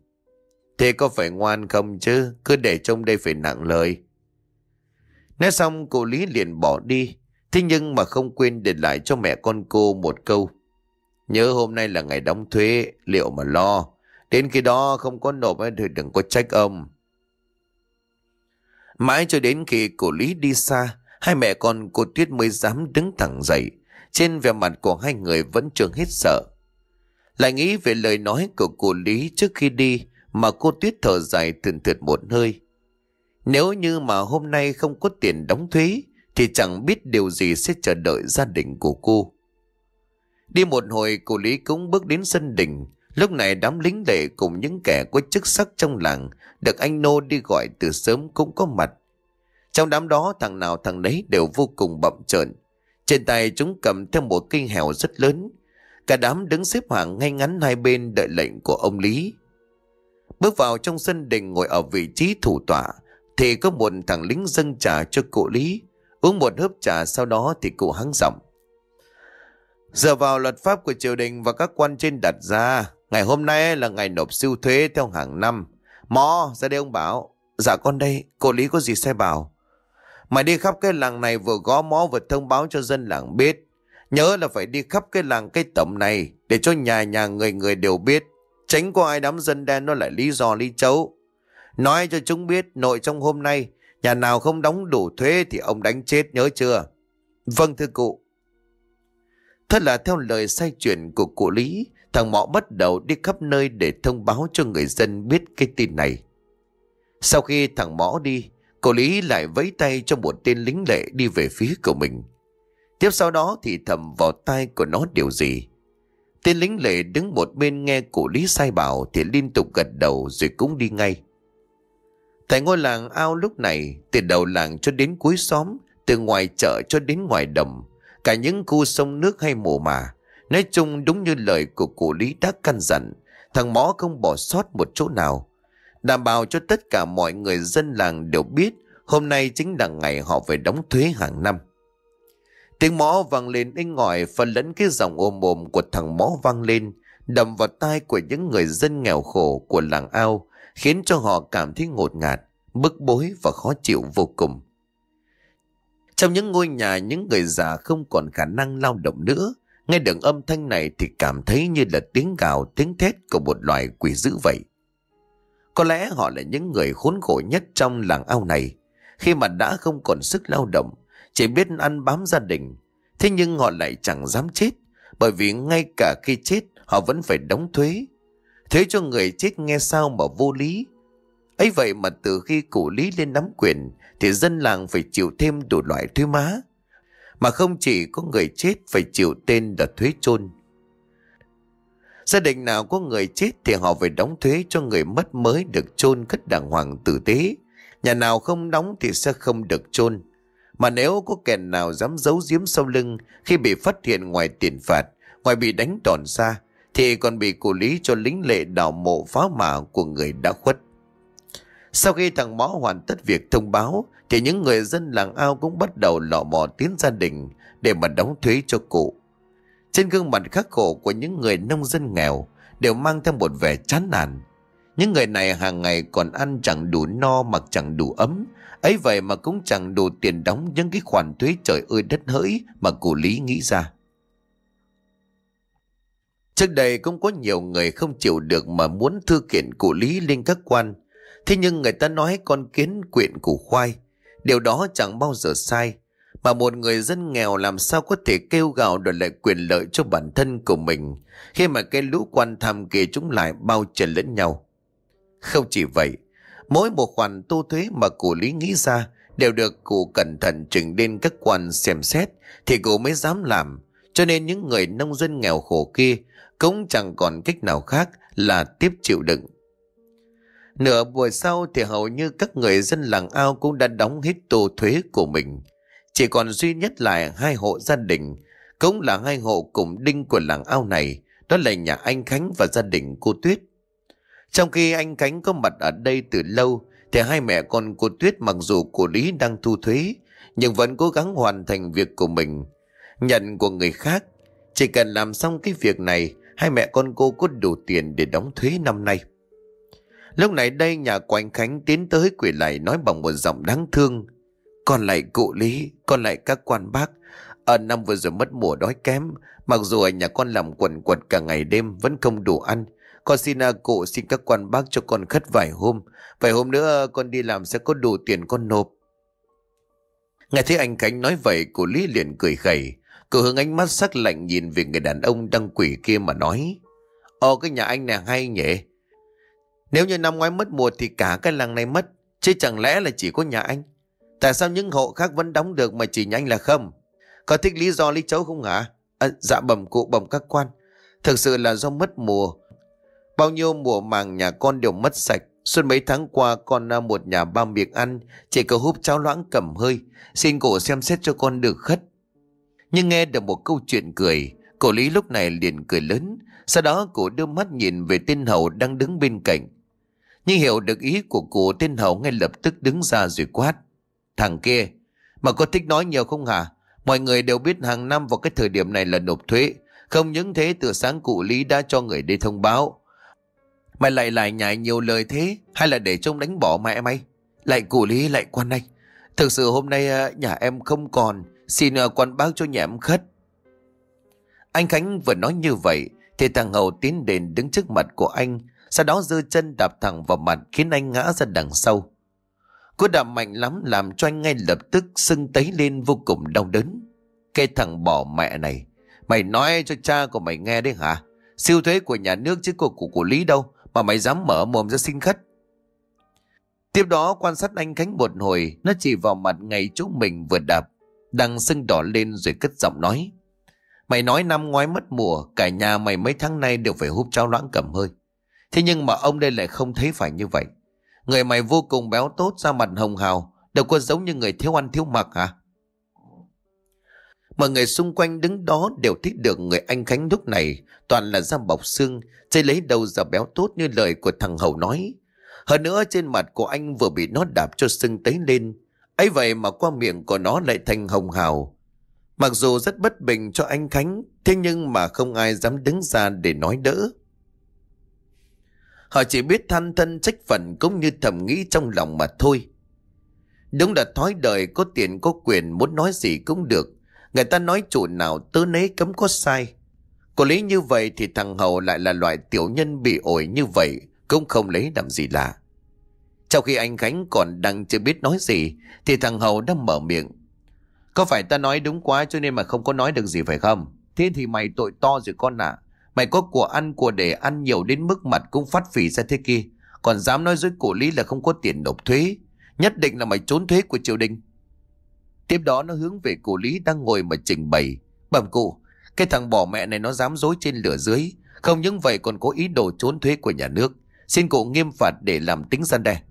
Thế có phải ngoan không chứ, cứ để trong đây phải nặng lời. Nói xong cô Lý liền bỏ đi, thế nhưng mà không quên để lại cho mẹ con cô một câu. Nhớ hôm nay là ngày đóng thuế, liệu mà lo. Đến khi đó không có nộp thì đừng có trách ông. Mãi cho đến khi cổ Lý đi xa, hai mẹ con cô Tuyết mới dám đứng thẳng dậy. Trên vẻ mặt của hai người vẫn trường hết sợ. Lại nghĩ về lời nói của cổ Lý trước khi đi mà cô Tuyết thở dài thườn thượt một hơi. Nếu như mà hôm nay không có tiền đóng thuế thì chẳng biết điều gì sẽ chờ đợi gia đình của cô. Đi một hồi cụ Lý cũng bước đến sân đình. Lúc này đám lính lệ cùng những kẻ có chức sắc trong làng được anh Nô đi gọi từ sớm cũng có mặt. Trong đám đó thằng nào thằng đấy đều vô cùng bậm trợn. Trên tay chúng cầm theo một cây hẻo rất lớn. Cả đám đứng xếp hàng ngay ngắn hai bên đợi lệnh của ông Lý. Bước vào trong sân đình ngồi ở vị trí thủ tọa thì có một thằng lính dâng trà cho cụ Lý. Uống một hớp trà sau đó thì cụ hắng giọng. Dựa vào luật pháp của triều đình và các quan trên đặt ra, ngày hôm nay là ngày nộp siêu thuế theo hàng năm. Mò, ra đây ông Bảo. Dạ con đây, cô Lý có gì sai bảo. Mày đi khắp cái làng này vừa gõ mó vừa thông báo cho dân làng biết. Nhớ là phải đi khắp cái làng cái tẩm này để cho nhà nhà người người đều biết. Tránh có ai đám dân đen nó lại lý do lý chấu. Nói cho chúng biết nội trong hôm nay, nhà nào không đóng đủ thuế thì ông đánh chết nhớ chưa? Vâng thưa cụ thật là theo lời sai chuyện của cụ Lý, thằng Mọ bắt đầu đi khắp nơi để thông báo cho người dân biết cái tin này. Sau khi thằng Mõ đi, cụ Lý lại vẫy tay cho một tên lính lệ đi về phía của mình. Tiếp sau đó thì thầm vào tai của nó điều gì. Tên lính lệ đứng một bên nghe cụ Lý sai bảo thì liên tục gật đầu rồi cũng đi ngay. Tại ngôi làng ao lúc này, từ đầu làng cho đến cuối xóm, từ ngoài chợ cho đến ngoài đồng, cả những khu sông nước hay mồ mả. Nói chung đúng như lời của cụ Lý đã căn dặn, thằng mõ không bỏ sót một chỗ nào. Đảm bảo cho tất cả mọi người dân làng đều biết hôm nay chính là ngày họ phải đóng thuế hàng năm. Tiếng mõ vang lên inh ngòi phần lẫn cái dòng ôm ồm của thằng mõ vang lên, đầm vào tai của những người dân nghèo khổ của làng ao, khiến cho họ cảm thấy ngột ngạt, bức bối và khó chịu vô cùng. Trong những ngôi nhà những người già không còn khả năng lao động nữa. Nghe được âm thanh này thì cảm thấy như là tiếng gào, tiếng thét của một loài quỷ dữ vậy. Có lẽ họ là những người khốn khổ nhất trong làng ao này. Khi mà đã không còn sức lao động, chỉ biết ăn bám gia đình. Thế nhưng họ lại chẳng dám chết, bởi vì ngay cả khi chết họ vẫn phải đóng thuế. Thế cho người chết nghe sao mà vô lý. ấy vậy mà từ khi cụ Lý lên nắm quyền thì dân làng phải chịu thêm đủ loại thuế má. Mà không chỉ có người chết phải chịu tên đợt thuế chôn. Gia đình nào có người chết thì họ phải đóng thuế cho người mất mới được chôn cất đàng hoàng tử tế. Nhà nào không đóng thì sẽ không được chôn. Mà nếu có kẻ nào dám giấu giếm sau lưng khi bị phát hiện ngoài tiền phạt, ngoài bị đánh đòn xa, thì còn bị cụ lý cho lính lệ đào mộ phá mả của người đã khuất. Sau khi thằng Mó hoàn tất việc thông báo thì những người dân làng ao cũng bắt đầu lò mò tiến gia đình để mà đóng thuế cho cụ. Trên gương mặt khắc khổ của những người nông dân nghèo đều mang theo một vẻ chán nản. Những người này hàng ngày còn ăn chẳng đủ no mặc chẳng đủ ấm, ấy vậy mà cũng chẳng đủ tiền đóng những cái khoản thuế trời ơi đất hỡi mà cụ Lý nghĩ ra. Trước đây cũng có nhiều người không chịu được mà muốn thư kiện cụ Lý lên các quan – Thế nhưng người ta nói con kiến quyện củ khoai, điều đó chẳng bao giờ sai. Mà một người dân nghèo làm sao có thể kêu gào đòi lại quyền lợi cho bản thân của mình khi mà cái lũ quan tham kỳ chúng lại bao trần lẫn nhau. Không chỉ vậy, mỗi một khoản tô thuế mà cụ lý nghĩ ra đều được cụ cẩn thận trình lên các quan xem xét thì cụ mới dám làm. Cho nên những người nông dân nghèo khổ kia cũng chẳng còn cách nào khác là tiếp chịu đựng Nửa buổi sau thì hầu như các người dân làng ao cũng đã đóng hết tô thuế của mình. Chỉ còn duy nhất là hai hộ gia đình, cũng là hai hộ cùng đinh của làng ao này, đó là nhà anh Khánh và gia đình cô Tuyết. Trong khi anh Khánh có mặt ở đây từ lâu, thì hai mẹ con cô Tuyết mặc dù cô Lý đang thu thuế, nhưng vẫn cố gắng hoàn thành việc của mình. Nhận của người khác, chỉ cần làm xong cái việc này, hai mẹ con cô có đủ tiền để đóng thuế năm nay. Lúc này đây nhà của anh Khánh tiến tới quỷ lại nói bằng một giọng đáng thương. còn lại cụ lý, còn lại các quan bác. Ở năm vừa rồi mất mùa đói kém, mặc dù ở nhà con làm quần quật cả ngày đêm vẫn không đủ ăn. Con xin à, cụ xin các quan bác cho con khất vài hôm. Vài hôm nữa à, con đi làm sẽ có đủ tiền con nộp. Nghe thấy anh Khánh nói vậy, cụ lý liền cười khẩy. Cụ hướng ánh mắt sắc lạnh nhìn về người đàn ông đang quỷ kia mà nói. Ồ cái nhà anh này hay nhỉ? Nếu như năm ngoái mất mùa thì cả cái làng này mất. Chứ chẳng lẽ là chỉ có nhà anh. Tại sao những hộ khác vẫn đóng được mà chỉ nhà là không? Có thích lý do lý cháu không hả? À, dạ bẩm cụ bẩm các quan. Thực sự là do mất mùa. Bao nhiêu mùa màng nhà con đều mất sạch. Suốt mấy tháng qua con à, một nhà ba miệng ăn, chỉ có húp cháo loãng cầm hơi. Xin cổ xem xét cho con được khất. Nhưng nghe được một câu chuyện cười, cổ lý lúc này liền cười lớn. Sau đó cổ đưa mắt nhìn về tên hầu đang đứng bên cạnh. Nhưng hiểu được ý của cụ tên Hậu ngay lập tức đứng ra rồi quát. Thằng kia, mà có thích nói nhiều không hả? Mọi người đều biết hàng năm vào cái thời điểm này là nộp thuế. Không những thế từ sáng cụ Lý đã cho người đi thông báo. Mày lại lại nhại nhiều lời thế hay là để trông đánh bỏ mẹ mày? Lại cụ Lý lại quan đây. Thực sự hôm nay à, nhà em không còn, xin à, quan báo cho nhà em khất. Anh Khánh vừa nói như vậy thì thằng Hậu tiến đến đứng trước mặt của anh sau đó dư chân đạp thẳng vào mặt khiến anh ngã ra đằng sau. Cú đạp mạnh lắm làm cho anh ngay lập tức sưng tấy lên vô cùng đau đớn. Cái thằng bỏ mẹ này, mày nói cho cha của mày nghe đấy hả? Siêu thuế của nhà nước chứ của của, của Lý đâu mà mày dám mở mồm ra xin khất. Tiếp đó quan sát anh Khánh một hồi, nó chỉ vào mặt ngay chỗ mình vừa đạp, đang sưng đỏ lên rồi cất giọng nói. Mày nói năm ngoái mất mùa, cả nhà mày mấy tháng nay đều phải húp cháo loãng cầm hơi. Thế nhưng mà ông đây lại không thấy phải như vậy. Người mày vô cùng béo tốt, da mặt hồng hào, đâu có giống như người thiếu ăn thiếu mặc hả? À? Mà người xung quanh đứng đó đều thích được người anh Khánh lúc này toàn là da bọc xương, chơi lấy đầu ra béo tốt như lời của thằng Hầu nói. Hơn nữa trên mặt của anh vừa bị nó đạp cho sưng tấy lên, ấy vậy mà qua miệng của nó lại thành hồng hào. Mặc dù rất bất bình cho anh Khánh, thế nhưng mà không ai dám đứng ra để nói đỡ. Họ chỉ biết than thân trách phận cũng như thầm nghĩ trong lòng mà thôi. Đúng là thói đời có tiền có quyền muốn nói gì cũng được. Người ta nói chủ nào tớ nấy cấm có sai. Có lý như vậy thì thằng Hầu lại là loại tiểu nhân bị ổi như vậy, cũng không lấy làm gì lạ. Trong khi anh Khánh còn đang chưa biết nói gì, thì thằng Hầu đã mở miệng. Có phải ta nói đúng quá cho nên mà không có nói được gì phải không? Thế thì mày tội to rồi con ạ. À. Mày có của ăn của để ăn nhiều đến mức mặt cũng phát phỉ ra thế kia Còn dám nói dối cổ lý là không có tiền nộp thuế Nhất định là mày trốn thuế của triều đình Tiếp đó nó hướng về cổ lý đang ngồi mà trình bày Bẩm cụ Cái thằng bỏ mẹ này nó dám dối trên lửa dưới Không những vậy còn có ý đồ trốn thuế của nhà nước Xin cụ nghiêm phạt để làm tính gian đe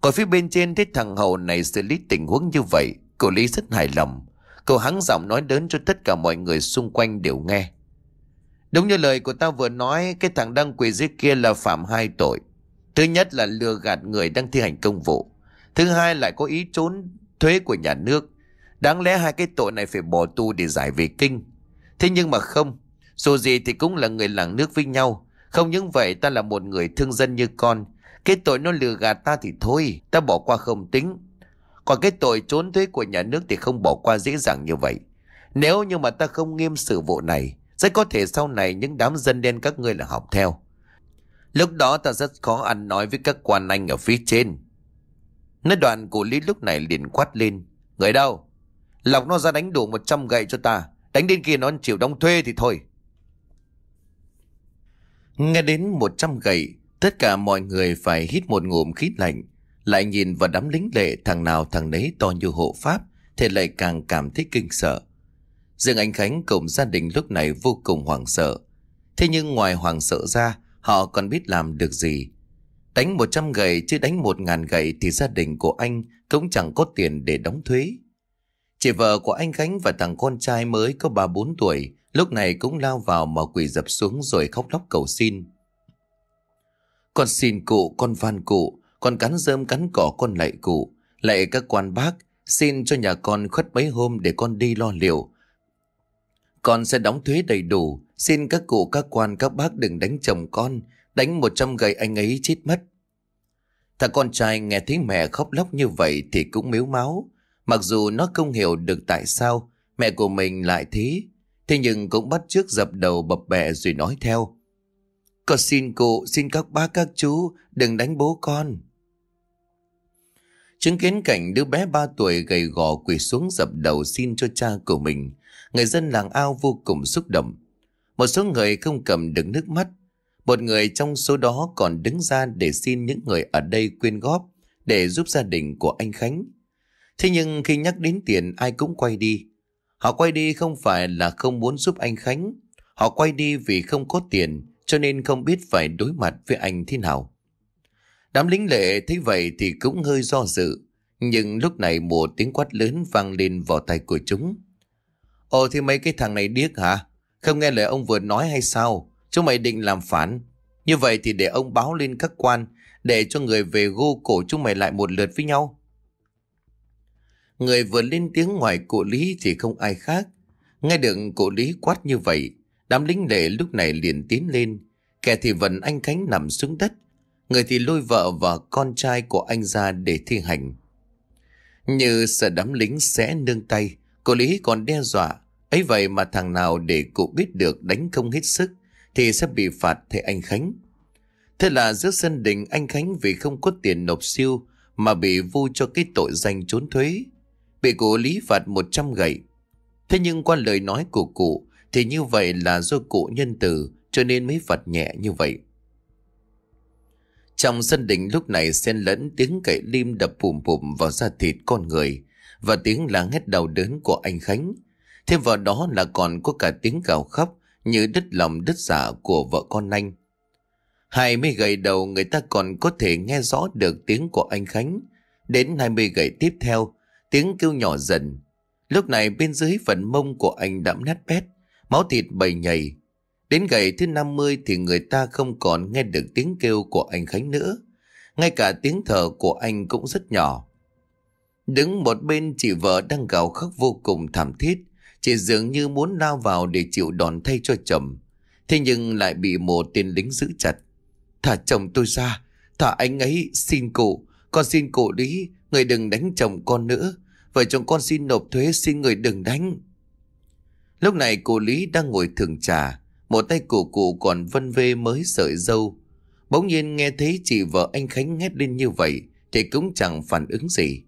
Còn phía bên trên thấy thằng hầu này xử lý tình huống như vậy Cổ lý rất hài lòng Cậu hắng giọng nói đến cho tất cả mọi người xung quanh đều nghe Đúng như lời của tao vừa nói, cái thằng đang quỳ dưới kia là phạm hai tội. Thứ nhất là lừa gạt người đang thi hành công vụ. Thứ hai lại có ý trốn thuế của nhà nước. Đáng lẽ hai cái tội này phải bỏ tu để giải về kinh. Thế nhưng mà không, dù gì thì cũng là người làng nước với nhau. Không những vậy ta là một người thương dân như con. Cái tội nó lừa gạt ta thì thôi, ta bỏ qua không tính. Còn cái tội trốn thuế của nhà nước thì không bỏ qua dễ dàng như vậy. Nếu như mà ta không nghiêm xử vụ này, rất có thể sau này những đám dân đen các ngươi là học theo. Lúc đó ta rất khó ăn nói với các quan anh ở phía trên. Nói đoàn của Lý lúc này liền quát lên. Người đâu? Lọc nó ra đánh đủ 100 gậy cho ta. Đánh đến kia nó chịu đóng thuê thì thôi. Nghe đến 100 gậy, tất cả mọi người phải hít một ngụm khí lạnh. Lại nhìn vào đám lính lệ thằng nào thằng nấy to như hộ pháp, thì lại càng cảm thấy kinh sợ riêng anh Khánh cùng gia đình lúc này vô cùng hoảng sợ. Thế nhưng ngoài hoảng sợ ra, họ còn biết làm được gì. Đánh 100 gậy chứ đánh 1.000 gậy thì gia đình của anh cũng chẳng có tiền để đóng thuế. Chị vợ của anh Khánh và thằng con trai mới có 3-4 tuổi lúc này cũng lao vào mà quỳ dập xuống rồi khóc lóc cầu xin. Con xin cụ, con van cụ, con cắn rơm cắn cỏ con lạy cụ, lạy các quan bác, xin cho nhà con khuất mấy hôm để con đi lo liệu, con sẽ đóng thuế đầy đủ, xin các cụ các quan các bác đừng đánh chồng con, đánh một trăm gầy anh ấy chết mất. Thằng con trai nghe thấy mẹ khóc lóc như vậy thì cũng miếu máu. Mặc dù nó không hiểu được tại sao mẹ của mình lại thế, thế nhưng cũng bắt trước dập đầu bập bẹ rồi nói theo. Con xin cụ, xin các bác các chú, đừng đánh bố con. Chứng kiến cảnh đứa bé 3 tuổi gầy gò quỳ xuống dập đầu xin cho cha của mình, người dân làng ao vô cùng xúc động. Một số người không cầm được nước mắt, một người trong số đó còn đứng ra để xin những người ở đây quyên góp để giúp gia đình của anh Khánh. Thế nhưng khi nhắc đến tiền ai cũng quay đi. Họ quay đi không phải là không muốn giúp anh Khánh, họ quay đi vì không có tiền cho nên không biết phải đối mặt với anh thế nào. Đám lính lệ thấy vậy thì cũng hơi do dự, nhưng lúc này một tiếng quát lớn vang lên vào tay của chúng. Ồ thì mấy cái thằng này điếc hả? Không nghe lời ông vừa nói hay sao? Chúng mày định làm phản. Như vậy thì để ông báo lên các quan, để cho người về gô cổ chúng mày lại một lượt với nhau. Người vừa lên tiếng ngoài cụ lý thì không ai khác. Nghe được cụ lý quát như vậy, đám lính lệ lúc này liền tiến lên. Kẻ thì vẫn anh Khánh nằm xuống đất, người thì lôi vợ và con trai của anh ra để thi hành. Như sợ đám lính sẽ nương tay, Cô Lý còn đe dọa, ấy vậy mà thằng nào để cụ biết được đánh không hết sức thì sẽ bị phạt thầy anh Khánh. Thế là giữa sân đình anh Khánh vì không có tiền nộp siêu mà bị vu cho cái tội danh trốn thuế. Bị cụ Lý phạt 100 gậy. Thế nhưng qua lời nói của cụ thì như vậy là do cụ nhân từ cho nên mới phạt nhẹ như vậy. Trong sân đình lúc này xen lẫn tiếng cậy lim đập bùm bùm vào da thịt con người và tiếng là hét đau đớn của anh Khánh. Thêm vào đó là còn có cả tiếng gào khóc như đứt lòng đứt dạ của vợ con anh. Hai mươi gậy đầu người ta còn có thể nghe rõ được tiếng của anh Khánh. Đến hai mươi gậy tiếp theo, tiếng kêu nhỏ dần. Lúc này bên dưới phần mông của anh đã nát bét, máu thịt bầy nhầy. Đến gậy thứ năm mươi thì người ta không còn nghe được tiếng kêu của anh Khánh nữa. Ngay cả tiếng thở của anh cũng rất nhỏ. Đứng một bên chị vợ đang gào khóc vô cùng thảm thiết. Chị dường như muốn lao vào để chịu đòn thay cho chồng. Thế nhưng lại bị một tên lính giữ chặt. Thả chồng tôi ra. Thả anh ấy. Xin cụ. Con xin cụ đi. Người đừng đánh chồng con nữa. Vợ chồng con xin nộp thuế xin người đừng đánh. Lúc này cụ Lý đang ngồi thưởng trà. Một tay cụ cụ còn vân vê mới sợi dâu. Bỗng nhiên nghe thấy chị vợ anh Khánh hét lên như vậy. Thì cũng chẳng phản ứng gì.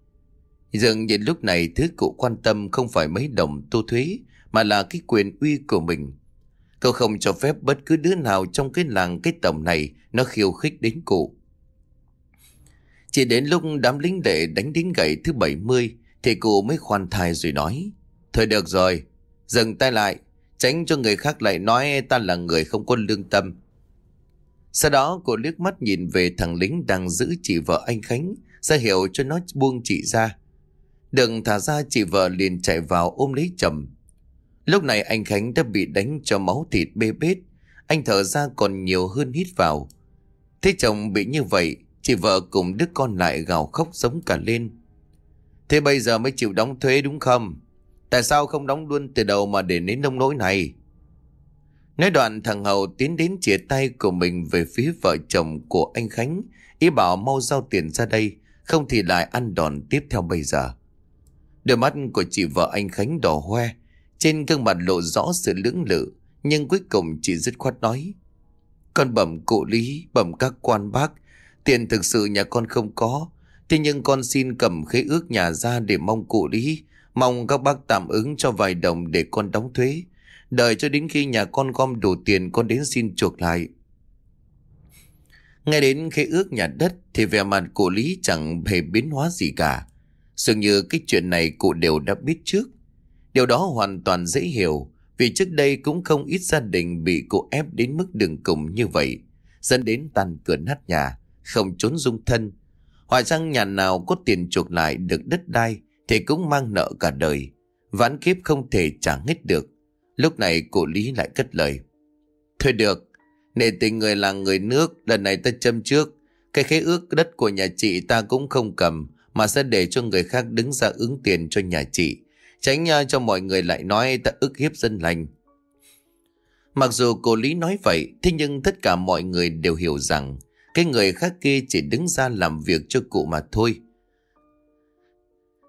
Dường như lúc này thứ cụ quan tâm không phải mấy đồng tu thuế mà là cái quyền uy của mình. Cậu không cho phép bất cứ đứa nào trong cái làng cái tầm này nó khiêu khích đến cụ. Chỉ đến lúc đám lính đệ đánh đến gậy thứ 70 thì cụ mới khoan thai rồi nói. Thôi được rồi, dừng tay lại, tránh cho người khác lại nói ta là người không có lương tâm. Sau đó cụ liếc mắt nhìn về thằng lính đang giữ chị vợ anh Khánh ra hiệu cho nó buông chị ra đừng thả ra chị vợ liền chạy vào ôm lấy chầm. Lúc này anh Khánh đã bị đánh cho máu thịt bê bết. Anh thở ra còn nhiều hơn hít vào. Thế chồng bị như vậy, chị vợ cùng đứa con lại gào khóc sống cả lên. Thế bây giờ mới chịu đóng thuế đúng không? Tại sao không đóng luôn từ đầu mà để đến nông nỗi này? Nói đoạn thằng Hầu tiến đến chia tay của mình về phía vợ chồng của anh Khánh, ý bảo mau giao tiền ra đây, không thì lại ăn đòn tiếp theo bây giờ. Đôi mắt của chị vợ anh Khánh đỏ hoe, trên gương mặt lộ rõ sự lưỡng lự, nhưng cuối cùng chị dứt khoát nói. Con bẩm cụ lý, bẩm các quan bác, tiền thực sự nhà con không có, thế nhưng con xin cầm khế ước nhà ra để mong cụ lý, mong các bác tạm ứng cho vài đồng để con đóng thuế. Đợi cho đến khi nhà con gom đủ tiền con đến xin chuộc lại. Nghe đến khế ước nhà đất thì vẻ mặt cụ Lý chẳng hề biến hóa gì cả. Dường như cái chuyện này cụ đều đã biết trước. Điều đó hoàn toàn dễ hiểu, vì trước đây cũng không ít gia đình bị cụ ép đến mức đường cùng như vậy, dẫn đến tàn cửa nát nhà, không trốn dung thân. Hoài rằng nhà nào có tiền chuộc lại được đất đai thì cũng mang nợ cả đời, ván kiếp không thể trả hết được. Lúc này cụ Lý lại cất lời. Thôi được, nể tình người là người nước, lần này ta châm trước. Cái khế ước đất của nhà chị ta cũng không cầm, mà sẽ để cho người khác đứng ra ứng tiền cho nhà chị. Tránh cho mọi người lại nói ta ức hiếp dân lành. Mặc dù cô Lý nói vậy, thế nhưng tất cả mọi người đều hiểu rằng cái người khác kia chỉ đứng ra làm việc cho cụ mà thôi.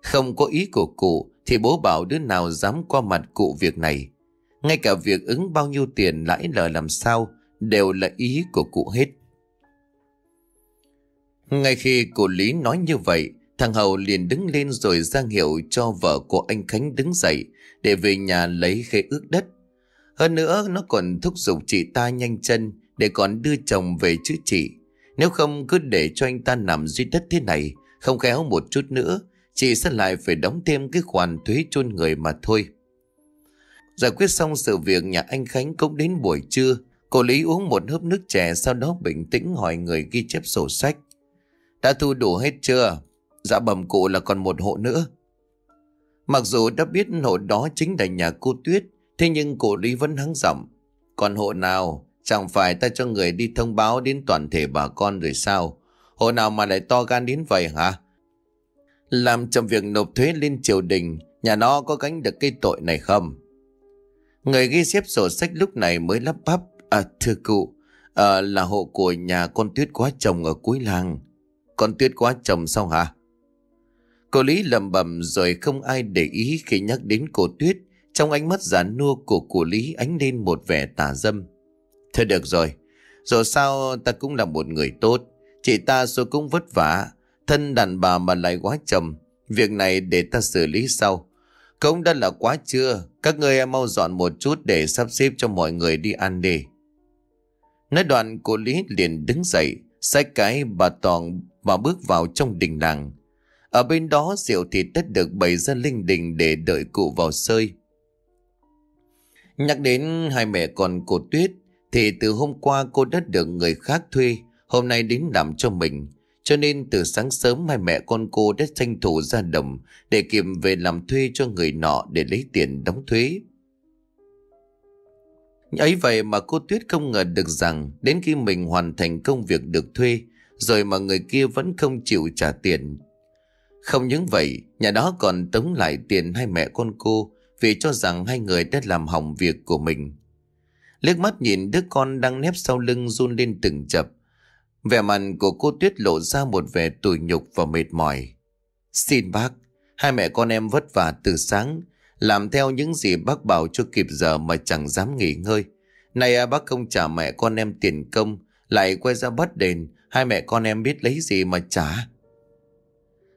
Không có ý của cụ thì bố bảo đứa nào dám qua mặt cụ việc này. Ngay cả việc ứng bao nhiêu tiền lãi lờ làm sao đều là ý của cụ hết. Ngay khi cụ Lý nói như vậy, Thằng Hậu liền đứng lên rồi giang hiệu cho vợ của anh Khánh đứng dậy để về nhà lấy khế ước đất. Hơn nữa nó còn thúc giục chị ta nhanh chân để còn đưa chồng về chữ chị. Nếu không cứ để cho anh ta nằm dưới đất thế này, không khéo một chút nữa, chị sẽ lại phải đóng thêm cái khoản thuế chôn người mà thôi. Giải quyết xong sự việc nhà anh Khánh cũng đến buổi trưa, cô Lý uống một hớp nước chè sau đó bình tĩnh hỏi người ghi chép sổ sách. Đã thu đủ hết chưa? Dạ bẩm cụ là còn một hộ nữa Mặc dù đã biết hộ đó chính là nhà cô Tuyết Thế nhưng cụ Lý vẫn hắng giọng Còn hộ nào Chẳng phải ta cho người đi thông báo đến toàn thể bà con rồi sao Hộ nào mà lại to gan đến vậy hả Làm chậm việc nộp thuế lên triều đình Nhà nó có gánh được cái tội này không Người ghi xếp sổ sách lúc này mới lắp bắp À thưa cụ à, Là hộ của nhà con tuyết quá chồng ở cuối làng Con tuyết quá chồng sao hả Cô Lý lầm bầm rồi không ai để ý khi nhắc đến cô Tuyết. Trong ánh mắt giả nua của cô Lý ánh lên một vẻ tà dâm. Thôi được rồi, dù sao ta cũng là một người tốt. Chị ta số cũng vất vả, thân đàn bà mà lại quá trầm, Việc này để ta xử lý sau. Cũng đã là quá trưa, các ngươi mau dọn một chút để sắp xếp cho mọi người đi ăn đi. Nói đoạn cô Lý liền đứng dậy, xách cái bà tòn mà bước vào trong đình làng. Ở bên đó rượu thì tất được bày ra linh đình để đợi cụ vào sơi. Nhắc đến hai mẹ con cô Tuyết thì từ hôm qua cô đã được người khác thuê, hôm nay đến làm cho mình. Cho nên từ sáng sớm hai mẹ con cô đã tranh thủ ra đồng để kịp về làm thuê cho người nọ để lấy tiền đóng thuế. Ấy vậy mà cô Tuyết không ngờ được rằng đến khi mình hoàn thành công việc được thuê rồi mà người kia vẫn không chịu trả tiền không những vậy, nhà đó còn tống lại tiền hai mẹ con cô vì cho rằng hai người đã làm hỏng việc của mình. Liếc mắt nhìn đứa con đang nép sau lưng run lên từng chập. Vẻ mặt của cô tuyết lộ ra một vẻ tủi nhục và mệt mỏi. Xin bác, hai mẹ con em vất vả từ sáng, làm theo những gì bác bảo cho kịp giờ mà chẳng dám nghỉ ngơi. Này à, bác không trả mẹ con em tiền công, lại quay ra bắt đền, hai mẹ con em biết lấy gì mà trả.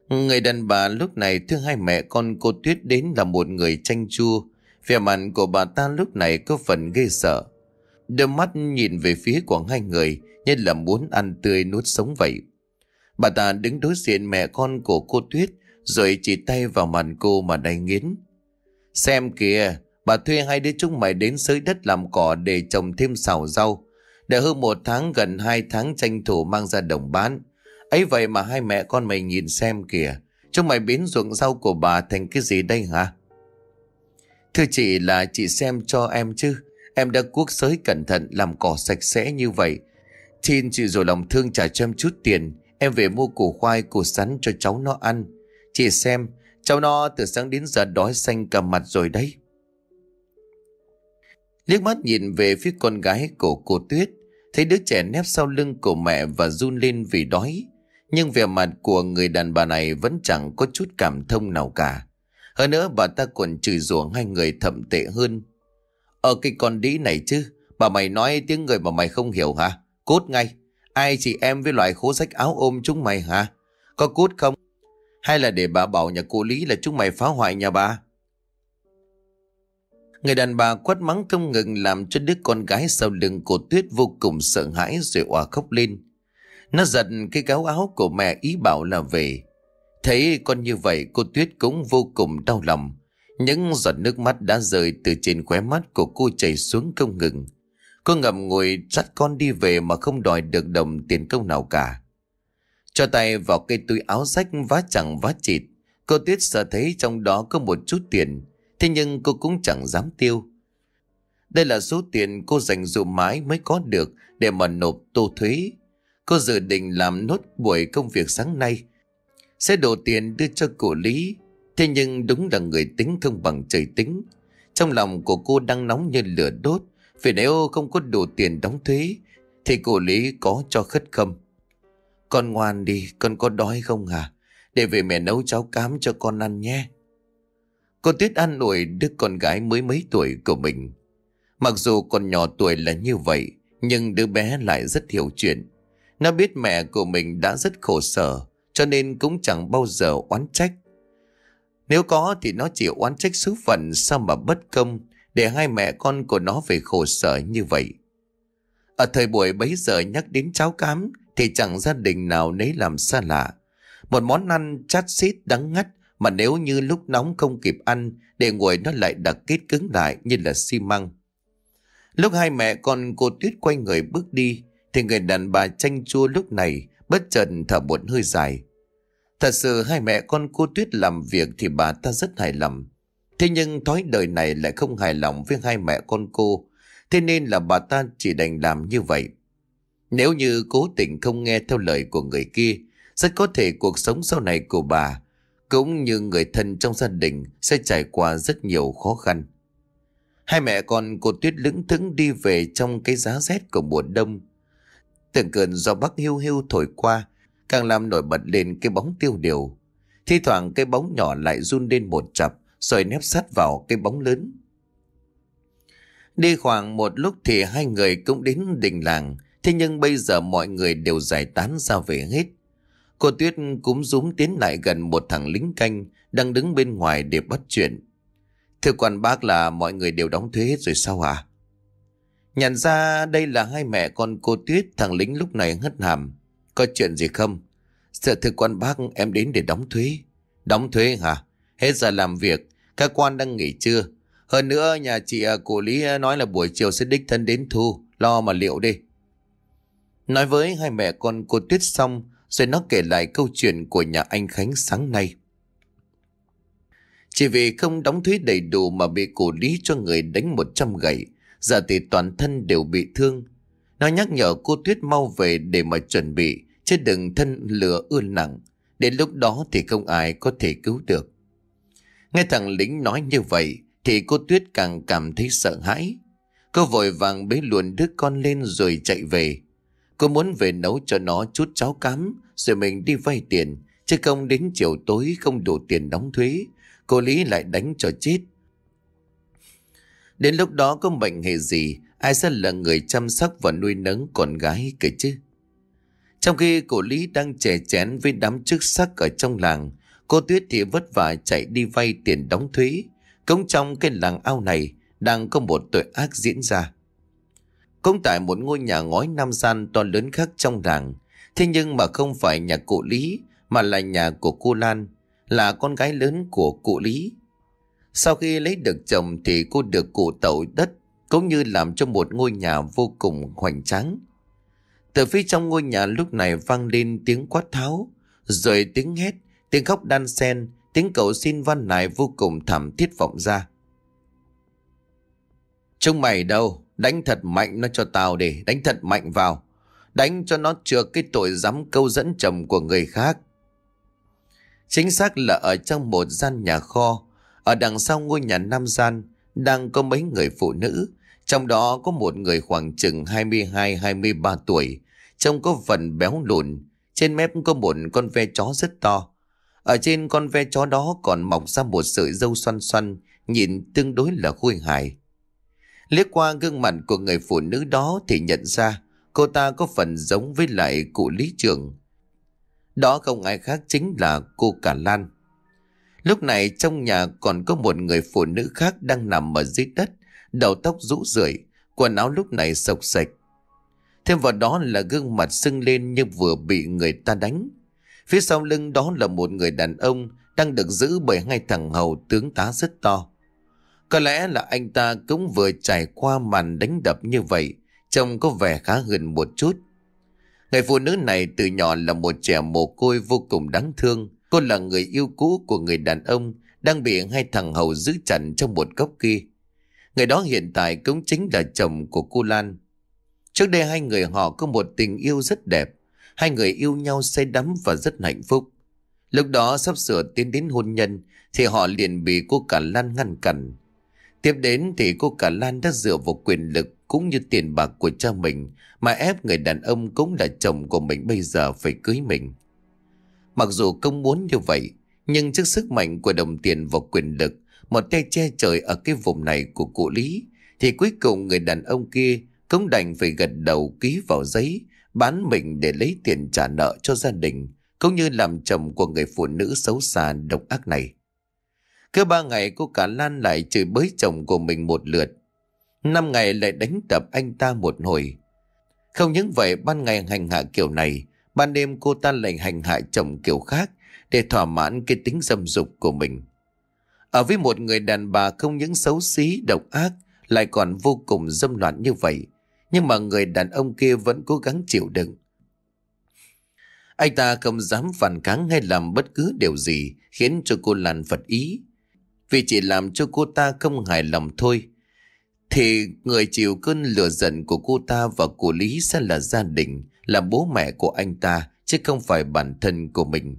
Người đàn bà lúc này thương hai mẹ con cô Tuyết đến là một người chanh chua. Vẻ mặt của bà ta lúc này có phần ghê sợ. Đôi mắt nhìn về phía của hai người như là muốn ăn tươi nuốt sống vậy. Bà ta đứng đối diện mẹ con của cô Tuyết rồi chỉ tay vào màn cô mà đầy nghiến. Xem kìa, bà thuê hai đứa chúng mày đến sới đất làm cỏ để trồng thêm xào rau. để hơn một tháng gần hai tháng tranh thủ mang ra đồng bán ấy vậy mà hai mẹ con mày nhìn xem kìa, chúng mày biến ruộng rau của bà thành cái gì đây hả? Thưa chị là chị xem cho em chứ, em đã cuốc sới cẩn thận làm cỏ sạch sẽ như vậy. Xin chị rồi lòng thương trả cho em chút tiền, em về mua củ khoai, củ sắn cho cháu nó ăn. Chị xem, cháu nó từ sáng đến giờ đói xanh cả mặt rồi đấy. Liếc mắt nhìn về phía con gái của cô Tuyết, thấy đứa trẻ nép sau lưng của mẹ và run lên vì đói. Nhưng vẻ mặt của người đàn bà này vẫn chẳng có chút cảm thông nào cả. Hơn nữa bà ta còn chửi rủa hai người thậm tệ hơn. Ở ờ, cái con đĩ này chứ, bà mày nói tiếng người mà mày không hiểu hả? Cút ngay, ai chị em với loại khố sách áo ôm chúng mày hả? Có cút không? Hay là để bà bảo nhà cô Lý là chúng mày phá hoại nhà bà? Người đàn bà quát mắng không ngừng làm cho đứa con gái sau lưng của Tuyết vô cùng sợ hãi rồi òa khóc lên. Nó giật cái cáo áo của mẹ ý bảo là về. Thấy con như vậy cô Tuyết cũng vô cùng đau lòng. Những giọt nước mắt đã rơi từ trên khóe mắt của cô chảy xuống không ngừng. Cô ngậm ngùi dắt con đi về mà không đòi được đồng tiền công nào cả. Cho tay vào cây túi áo rách vá chẳng vá chịt. Cô Tuyết sợ thấy trong đó có một chút tiền. Thế nhưng cô cũng chẳng dám tiêu. Đây là số tiền cô dành dụ mãi mới có được để mà nộp tô thuế Cô dự định làm nốt buổi công việc sáng nay Sẽ đổ tiền đưa cho cổ lý Thế nhưng đúng là người tính không bằng trời tính Trong lòng của cô đang nóng như lửa đốt Vì nếu không có đủ tiền đóng thuế Thì cổ lý có cho khất khâm Con ngoan đi Con có đói không hả à? Để về mẹ nấu cháo cám cho con ăn nhé Cô Tuyết ăn ủi đứa con gái mới mấy tuổi của mình Mặc dù còn nhỏ tuổi là như vậy Nhưng đứa bé lại rất hiểu chuyện nó biết mẹ của mình đã rất khổ sở, cho nên cũng chẳng bao giờ oán trách. Nếu có thì nó chỉ oán trách số phận sao mà bất công để hai mẹ con của nó phải khổ sở như vậy. Ở thời buổi bấy giờ nhắc đến cháo cám thì chẳng gia đình nào nấy làm xa lạ. Một món ăn chát xít đắng ngắt mà nếu như lúc nóng không kịp ăn để nguội nó lại đặc kết cứng lại như là xi măng. Lúc hai mẹ con cô Tuyết quay người bước đi thì người đàn bà tranh chua lúc này bất chợt thở một hơi dài. Thật sự hai mẹ con cô Tuyết làm việc thì bà ta rất hài lòng. Thế nhưng thói đời này lại không hài lòng với hai mẹ con cô, thế nên là bà ta chỉ đành làm như vậy. Nếu như cố tình không nghe theo lời của người kia, rất có thể cuộc sống sau này của bà cũng như người thân trong gia đình sẽ trải qua rất nhiều khó khăn. Hai mẹ con cô Tuyết lững thững đi về trong cái giá rét của mùa đông. Từng cơn gió bắc hiu hiu thổi qua, càng làm nổi bật lên cái bóng tiêu điều. Thi thoảng cái bóng nhỏ lại run lên một chập, rồi nép sát vào cái bóng lớn. Đi khoảng một lúc thì hai người cũng đến đình làng, thế nhưng bây giờ mọi người đều giải tán ra về hết. Cô Tuyết cúm rúng tiến lại gần một thằng lính canh đang đứng bên ngoài để bắt chuyện. Thưa quan bác là mọi người đều đóng thuế hết rồi sao ạ? À? Nhận ra đây là hai mẹ con cô Tuyết Thằng lính lúc này hất hàm Có chuyện gì không Sợ thưa quan bác em đến để đóng thuế Đóng thuế hả Hết giờ làm việc Các quan đang nghỉ chưa Hơn nữa nhà chị à, cụ Lý à, nói là buổi chiều sẽ đích thân đến thu Lo mà liệu đi Nói với hai mẹ con cô Tuyết xong Rồi nó kể lại câu chuyện của nhà anh Khánh sáng nay Chỉ vì không đóng thuế đầy đủ mà bị cụ Lý cho người đánh 100 gậy giờ thì toàn thân đều bị thương. Nó nhắc nhở cô Tuyết mau về để mà chuẩn bị, chứ đừng thân lửa ưa nặng. Đến lúc đó thì không ai có thể cứu được. Nghe thằng lính nói như vậy thì cô Tuyết càng cảm thấy sợ hãi. Cô vội vàng bế luồn đứa con lên rồi chạy về. Cô muốn về nấu cho nó chút cháo cám rồi mình đi vay tiền. Chứ không đến chiều tối không đủ tiền đóng thuế. Cô Lý lại đánh cho chết. Đến lúc đó có bệnh hệ gì, ai sẽ là người chăm sóc và nuôi nấng con gái kể chứ? Trong khi cổ Lý đang chè chén với đám chức sắc ở trong làng, cô Tuyết thì vất vả chạy đi vay tiền đóng thuế. Cống trong cái làng ao này đang có một tội ác diễn ra. Cũng tại một ngôi nhà ngói nam gian to lớn khác trong làng, thế nhưng mà không phải nhà cụ Lý mà là nhà của cô Lan, là con gái lớn của cụ Lý. Sau khi lấy được chồng thì cô được cụ tậu đất cũng như làm cho một ngôi nhà vô cùng hoành tráng. Từ phía trong ngôi nhà lúc này vang lên tiếng quát tháo, rồi tiếng hét, tiếng khóc đan sen, tiếng cầu xin văn nài vô cùng thảm thiết vọng ra. Chúng mày đâu? Đánh thật mạnh nó cho tao để đánh thật mạnh vào. Đánh cho nó chừa cái tội dám câu dẫn chồng của người khác. Chính xác là ở trong một gian nhà kho, ở đằng sau ngôi nhà Nam Gian đang có mấy người phụ nữ, trong đó có một người khoảng chừng 22-23 tuổi, trông có phần béo lùn, trên mép có một con ve chó rất to. Ở trên con ve chó đó còn mọc ra một sợi dâu xoăn xoăn, nhìn tương đối là khôi hài. Liếc qua gương mặt của người phụ nữ đó thì nhận ra cô ta có phần giống với lại cụ lý trưởng. Đó không ai khác chính là cô Cả Lan. Lúc này trong nhà còn có một người phụ nữ khác đang nằm ở dưới đất, đầu tóc rũ rượi, quần áo lúc này sộc sạch. Thêm vào đó là gương mặt sưng lên như vừa bị người ta đánh. Phía sau lưng đó là một người đàn ông đang được giữ bởi hai thằng hầu tướng tá rất to. Có lẽ là anh ta cũng vừa trải qua màn đánh đập như vậy, trông có vẻ khá hơn một chút. Người phụ nữ này từ nhỏ là một trẻ mồ côi vô cùng đáng thương. Cô là người yêu cũ của người đàn ông đang bị hai thằng hầu giữ chặt trong một góc kia. Người đó hiện tại cũng chính là chồng của cô Lan. Trước đây hai người họ có một tình yêu rất đẹp. Hai người yêu nhau say đắm và rất hạnh phúc. Lúc đó sắp sửa tiến đến hôn nhân thì họ liền bị cô cả Lan ngăn cản. Tiếp đến thì cô cả Lan đã dựa vào quyền lực cũng như tiền bạc của cha mình mà ép người đàn ông cũng là chồng của mình bây giờ phải cưới mình. Mặc dù công muốn như vậy, nhưng trước sức mạnh của đồng tiền và quyền lực, một tay che trời ở cái vùng này của cụ Lý, thì cuối cùng người đàn ông kia cũng đành phải gật đầu ký vào giấy, bán mình để lấy tiền trả nợ cho gia đình, cũng như làm chồng của người phụ nữ xấu xa độc ác này. Cứ ba ngày cô cả Lan lại chửi bới chồng của mình một lượt. Năm ngày lại đánh tập anh ta một hồi. Không những vậy ban ngày hành hạ kiểu này Ban đêm cô ta lại hành hại chồng kiểu khác để thỏa mãn cái tính dâm dục của mình. Ở với một người đàn bà không những xấu xí, độc ác, lại còn vô cùng dâm loạn như vậy. Nhưng mà người đàn ông kia vẫn cố gắng chịu đựng. Anh ta không dám phản kháng hay làm bất cứ điều gì khiến cho cô Lan phật ý. Vì chỉ làm cho cô ta không hài lòng thôi. Thì người chịu cơn lửa giận của cô ta và của Lý sẽ là gia đình là bố mẹ của anh ta chứ không phải bản thân của mình.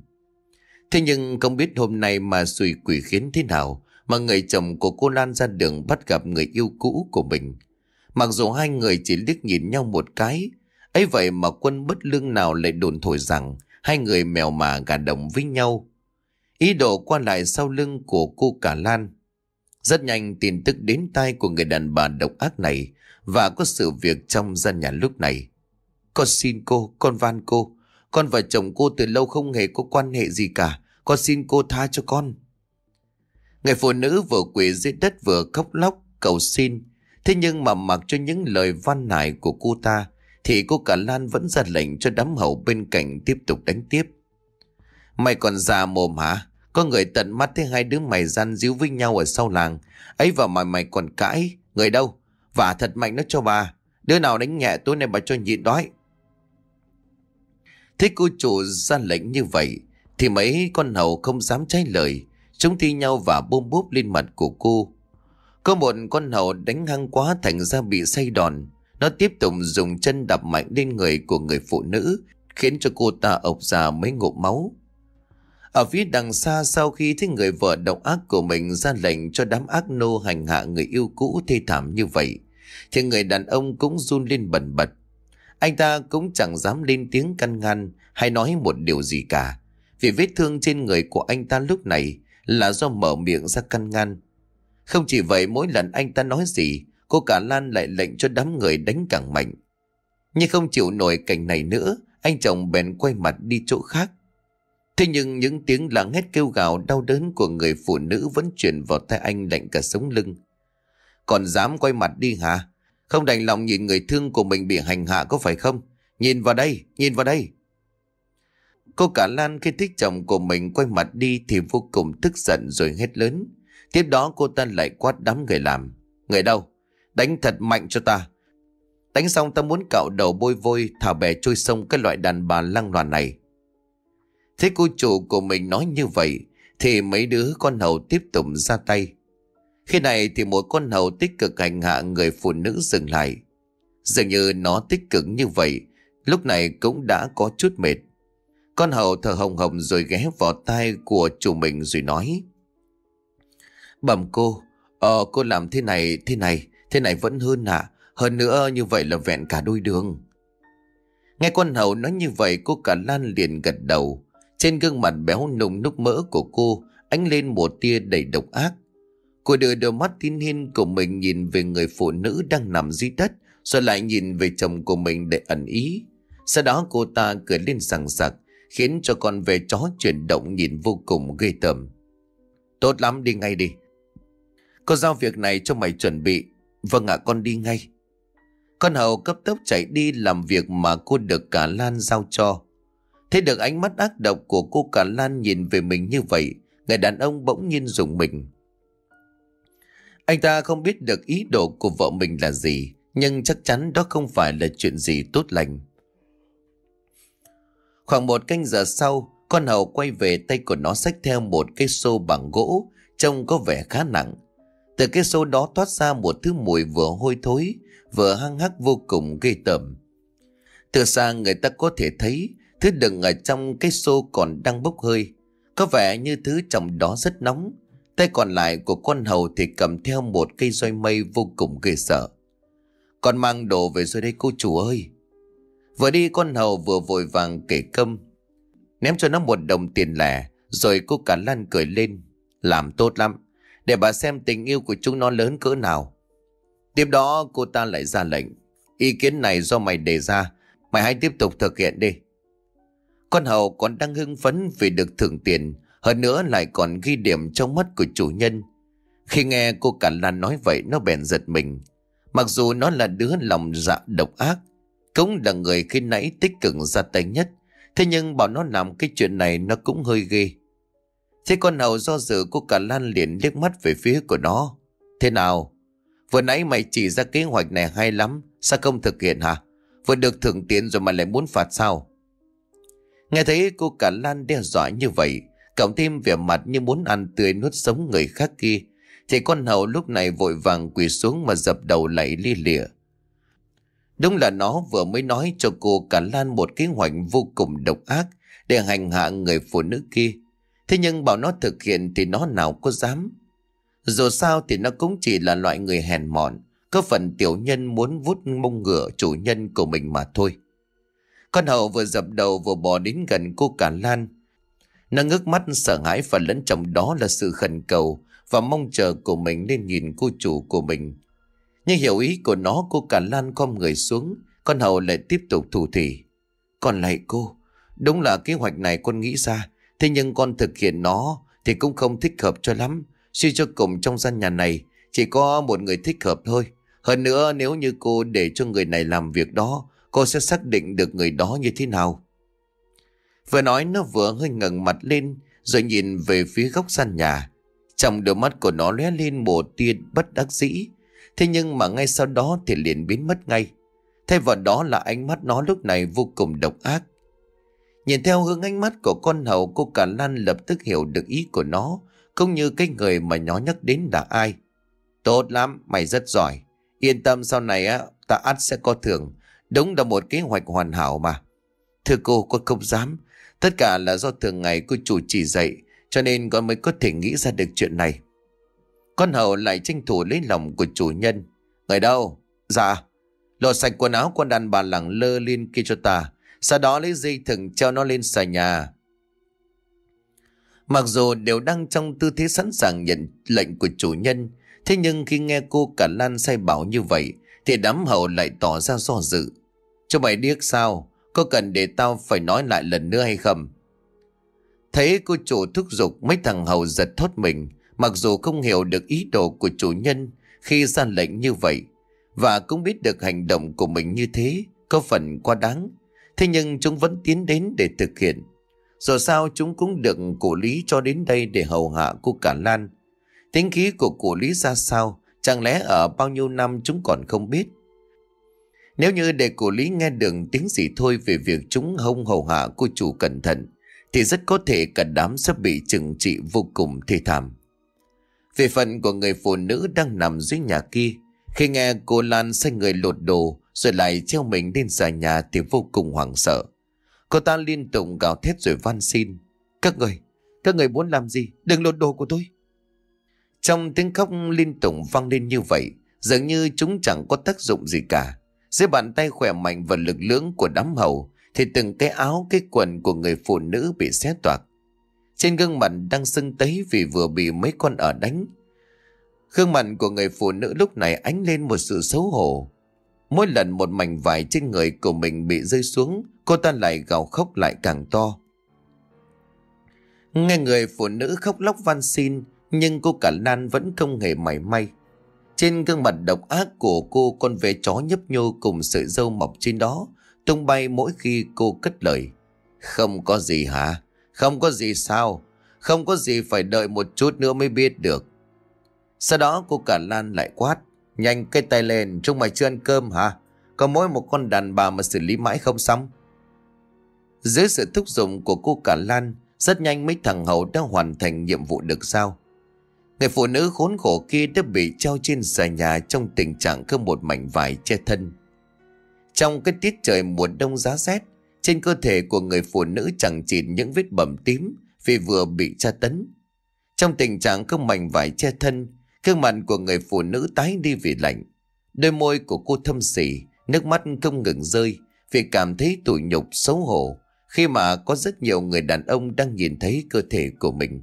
Thế nhưng không biết hôm nay mà xùi quỷ khiến thế nào mà người chồng của cô Lan ra đường bắt gặp người yêu cũ của mình. Mặc dù hai người chỉ liếc nhìn nhau một cái, ấy vậy mà quân bất lương nào lại đồn thổi rằng hai người mèo mà gà đồng với nhau. Ý đồ qua lại sau lưng của cô cả Lan. Rất nhanh tin tức đến tai của người đàn bà độc ác này và có sự việc trong gian nhà lúc này. Con xin cô, con van cô. Con và chồng cô từ lâu không hề có quan hệ gì cả. Con xin cô tha cho con. Người phụ nữ vừa quỳ dưới đất vừa khóc lóc, cầu xin. Thế nhưng mà mặc cho những lời van nài của cô ta, thì cô cả Lan vẫn ra lệnh cho đám hậu bên cạnh tiếp tục đánh tiếp. Mày còn già mồm hả? Có người tận mắt thấy hai đứa mày gian díu với nhau ở sau làng. ấy và mày mày còn cãi. Người đâu? Vả thật mạnh nó cho bà. Đứa nào đánh nhẹ tối nay bà cho nhịn đói thế cô chủ ra lệnh như vậy Thì mấy con hầu không dám trái lời Chúng thi nhau và bôm bốp lên mặt của cô Có một con hầu đánh hăng quá thành ra bị say đòn Nó tiếp tục dùng chân đập mạnh lên người của người phụ nữ Khiến cho cô ta ộc ra mấy ngụm máu Ở phía đằng xa sau khi thấy người vợ độc ác của mình ra lệnh cho đám ác nô hành hạ người yêu cũ thê thảm như vậy Thì người đàn ông cũng run lên bần bật anh ta cũng chẳng dám lên tiếng căn ngăn hay nói một điều gì cả. Vì vết thương trên người của anh ta lúc này là do mở miệng ra căn ngăn. Không chỉ vậy mỗi lần anh ta nói gì, cô cả Lan lại lệnh cho đám người đánh càng mạnh. Nhưng không chịu nổi cảnh này nữa, anh chồng bèn quay mặt đi chỗ khác. Thế nhưng những tiếng lắng hét kêu gào đau đớn của người phụ nữ vẫn truyền vào tai anh lạnh cả sống lưng. Còn dám quay mặt đi hả? Không đành lòng nhìn người thương của mình bị hành hạ có phải không? Nhìn vào đây, nhìn vào đây. Cô cả Lan khi thích chồng của mình quay mặt đi thì vô cùng tức giận rồi hét lớn. Tiếp đó cô ta lại quát đám người làm. Người đâu? Đánh thật mạnh cho ta. Đánh xong ta muốn cạo đầu bôi vôi thả bè trôi sông cái loại đàn bà lăng loàn này. Thế cô chủ của mình nói như vậy thì mấy đứa con hầu tiếp tục ra tay. Khi này thì một con hầu tích cực hành hạ người phụ nữ dừng lại. Dường như nó tích cực như vậy, lúc này cũng đã có chút mệt. Con hầu thở hồng hồng rồi ghé vào tai của chủ mình rồi nói. Bẩm cô, ờ cô làm thế này, thế này, thế này vẫn hơn hả? À? Hơn nữa như vậy là vẹn cả đôi đường. Nghe con hầu nói như vậy cô cả Lan liền gật đầu. Trên gương mặt béo nùng núc mỡ của cô ánh lên một tia đầy độc ác. Cô đưa đôi mắt thiên hiên của mình nhìn về người phụ nữ đang nằm dưới đất, rồi lại nhìn về chồng của mình để ẩn ý. Sau đó cô ta cười lên sảng sặc, khiến cho con về chó chuyển động nhìn vô cùng ghê tởm. Tốt lắm đi ngay đi. Cô giao việc này cho mày chuẩn bị. Vâng ạ con đi ngay. Con hầu cấp tốc chạy đi làm việc mà cô được cả Lan giao cho. Thấy được ánh mắt ác độc của cô cả Lan nhìn về mình như vậy, người đàn ông bỗng nhiên dùng mình. Anh ta không biết được ý đồ của vợ mình là gì, nhưng chắc chắn đó không phải là chuyện gì tốt lành. Khoảng một canh giờ sau, con hầu quay về tay của nó xách theo một cái xô bằng gỗ, trông có vẻ khá nặng. Từ cái xô đó thoát ra một thứ mùi vừa hôi thối, vừa hăng hắc vô cùng gây tởm. Từ xa người ta có thể thấy thứ đựng ở trong cái xô còn đang bốc hơi. Có vẻ như thứ trong đó rất nóng, Tay còn lại của con hầu thì cầm theo một cây roi mây vô cùng ghê sợ. Con mang đồ về rồi đây cô chủ ơi. Vừa đi con hầu vừa vội vàng kể câm. Ném cho nó một đồng tiền lẻ rồi cô cả Lan cười lên. Làm tốt lắm. Để bà xem tình yêu của chúng nó lớn cỡ nào. Tiếp đó cô ta lại ra lệnh. Ý kiến này do mày đề ra. Mày hãy tiếp tục thực hiện đi. Con hầu còn đang hưng phấn vì được thưởng tiền hơn nữa lại còn ghi điểm trong mắt của chủ nhân Khi nghe cô cả Lan nói vậy Nó bèn giật mình Mặc dù nó là đứa lòng dạ độc ác Cũng là người khi nãy tích cực ra tay nhất Thế nhưng bảo nó làm cái chuyện này Nó cũng hơi ghê Thế con hầu do dự cô cả Lan liền liếc mắt về phía của nó Thế nào Vừa nãy mày chỉ ra kế hoạch này hay lắm Sao không thực hiện hả Vừa được thưởng tiền rồi mà lại muốn phạt sao Nghe thấy cô cả Lan đe dọa như vậy Cộng thêm vẻ mặt như muốn ăn tươi nuốt sống người khác kia Thì con hầu lúc này vội vàng quỳ xuống mà dập đầu lạy li lịa Đúng là nó vừa mới nói cho cô cả Lan một kế hoạch vô cùng độc ác Để hành hạ người phụ nữ kia Thế nhưng bảo nó thực hiện thì nó nào có dám Dù sao thì nó cũng chỉ là loại người hèn mọn Có phần tiểu nhân muốn vút mông ngựa chủ nhân của mình mà thôi Con hầu vừa dập đầu vừa bò đến gần cô cả Lan nó ngước mắt sợ hãi và lẫn trong đó là sự khẩn cầu và mong chờ của mình nên nhìn cô chủ của mình. Nhưng hiểu ý của nó cô cả Lan khom người xuống, con hầu lại tiếp tục thủ thỉ. Còn lại cô, đúng là kế hoạch này con nghĩ ra, thế nhưng con thực hiện nó thì cũng không thích hợp cho lắm. Suy cho cùng trong gian nhà này chỉ có một người thích hợp thôi. Hơn nữa nếu như cô để cho người này làm việc đó, cô sẽ xác định được người đó như thế nào. Vừa nói nó vừa hơi ngẩng mặt lên Rồi nhìn về phía góc sàn nhà Trong đôi mắt của nó lóe lên một tia bất đắc dĩ Thế nhưng mà ngay sau đó thì liền biến mất ngay Thay vào đó là ánh mắt nó lúc này vô cùng độc ác Nhìn theo hướng ánh mắt của con hầu Cô cả Lan lập tức hiểu được ý của nó Cũng như cái người mà nó nhắc đến là ai Tốt lắm, mày rất giỏi Yên tâm sau này á, ta ắt sẽ có thưởng Đúng là một kế hoạch hoàn hảo mà Thưa cô, con không dám Tất cả là do thường ngày cô chủ chỉ dạy Cho nên con mới có thể nghĩ ra được chuyện này Con hầu lại tranh thủ lấy lòng của chủ nhân Người đâu? Dạ Lột sạch quần áo con đàn bà lẳng lơ lên kia cho ta Sau đó lấy dây thừng treo nó lên xà nhà Mặc dù đều đang trong tư thế sẵn sàng nhận lệnh của chủ nhân Thế nhưng khi nghe cô cả Lan sai bảo như vậy Thì đám hầu lại tỏ ra do dự Cho mày điếc sao có cần để tao phải nói lại lần nữa hay không? Thấy cô chủ thúc giục mấy thằng hầu giật thốt mình Mặc dù không hiểu được ý đồ của chủ nhân khi ra lệnh như vậy Và cũng biết được hành động của mình như thế Có phần quá đáng Thế nhưng chúng vẫn tiến đến để thực hiện Dù sao chúng cũng được cổ lý cho đến đây để hầu hạ cô cả Lan Tính khí của cổ lý ra sao Chẳng lẽ ở bao nhiêu năm chúng còn không biết nếu như để cổ lý nghe được tiếng gì thôi về việc chúng hông hầu hạ cô chủ cẩn thận, thì rất có thể cả đám sẽ bị trừng trị vô cùng thê thảm. Về phần của người phụ nữ đang nằm dưới nhà kia, khi nghe cô Lan xoay người lột đồ rồi lại treo mình lên xà nhà thì vô cùng hoảng sợ. Cô ta liên tục gào thét rồi van xin. Các người, các người muốn làm gì? Đừng lột đồ của tôi. Trong tiếng khóc liên tục vang lên như vậy, dường như chúng chẳng có tác dụng gì cả. Dưới bàn tay khỏe mạnh và lực lưỡng của đám hầu Thì từng cái áo cái quần của người phụ nữ bị xé toạc Trên gương mặt đang sưng tấy vì vừa bị mấy con ở đánh Gương mặt của người phụ nữ lúc này ánh lên một sự xấu hổ Mỗi lần một mảnh vải trên người của mình bị rơi xuống Cô ta lại gào khóc lại càng to Nghe người phụ nữ khóc lóc van xin Nhưng cô cả Lan vẫn không hề mảy may trên gương mặt độc ác của cô con vẽ chó nhấp nhô cùng sợi dâu mọc trên đó, tung bay mỗi khi cô cất lời. Không có gì hả? Không có gì sao? Không có gì phải đợi một chút nữa mới biết được. Sau đó cô cả Lan lại quát. Nhanh cây tay lên, chúng mày chưa ăn cơm hả? Có mỗi một con đàn bà mà xử lý mãi không xong. Dưới sự thúc giục của cô cả Lan, rất nhanh mấy thằng hậu đã hoàn thành nhiệm vụ được sao. Người phụ nữ khốn khổ kia đã bị treo trên xà nhà trong tình trạng cơ một mảnh vải che thân. Trong cái tiết trời mùa đông giá rét, trên cơ thể của người phụ nữ chẳng chịt những vết bầm tím vì vừa bị tra tấn. Trong tình trạng cơ mảnh vải che thân, gương mặt của người phụ nữ tái đi vì lạnh. Đôi môi của cô thâm sỉ, nước mắt không ngừng rơi vì cảm thấy tủi nhục xấu hổ khi mà có rất nhiều người đàn ông đang nhìn thấy cơ thể của mình.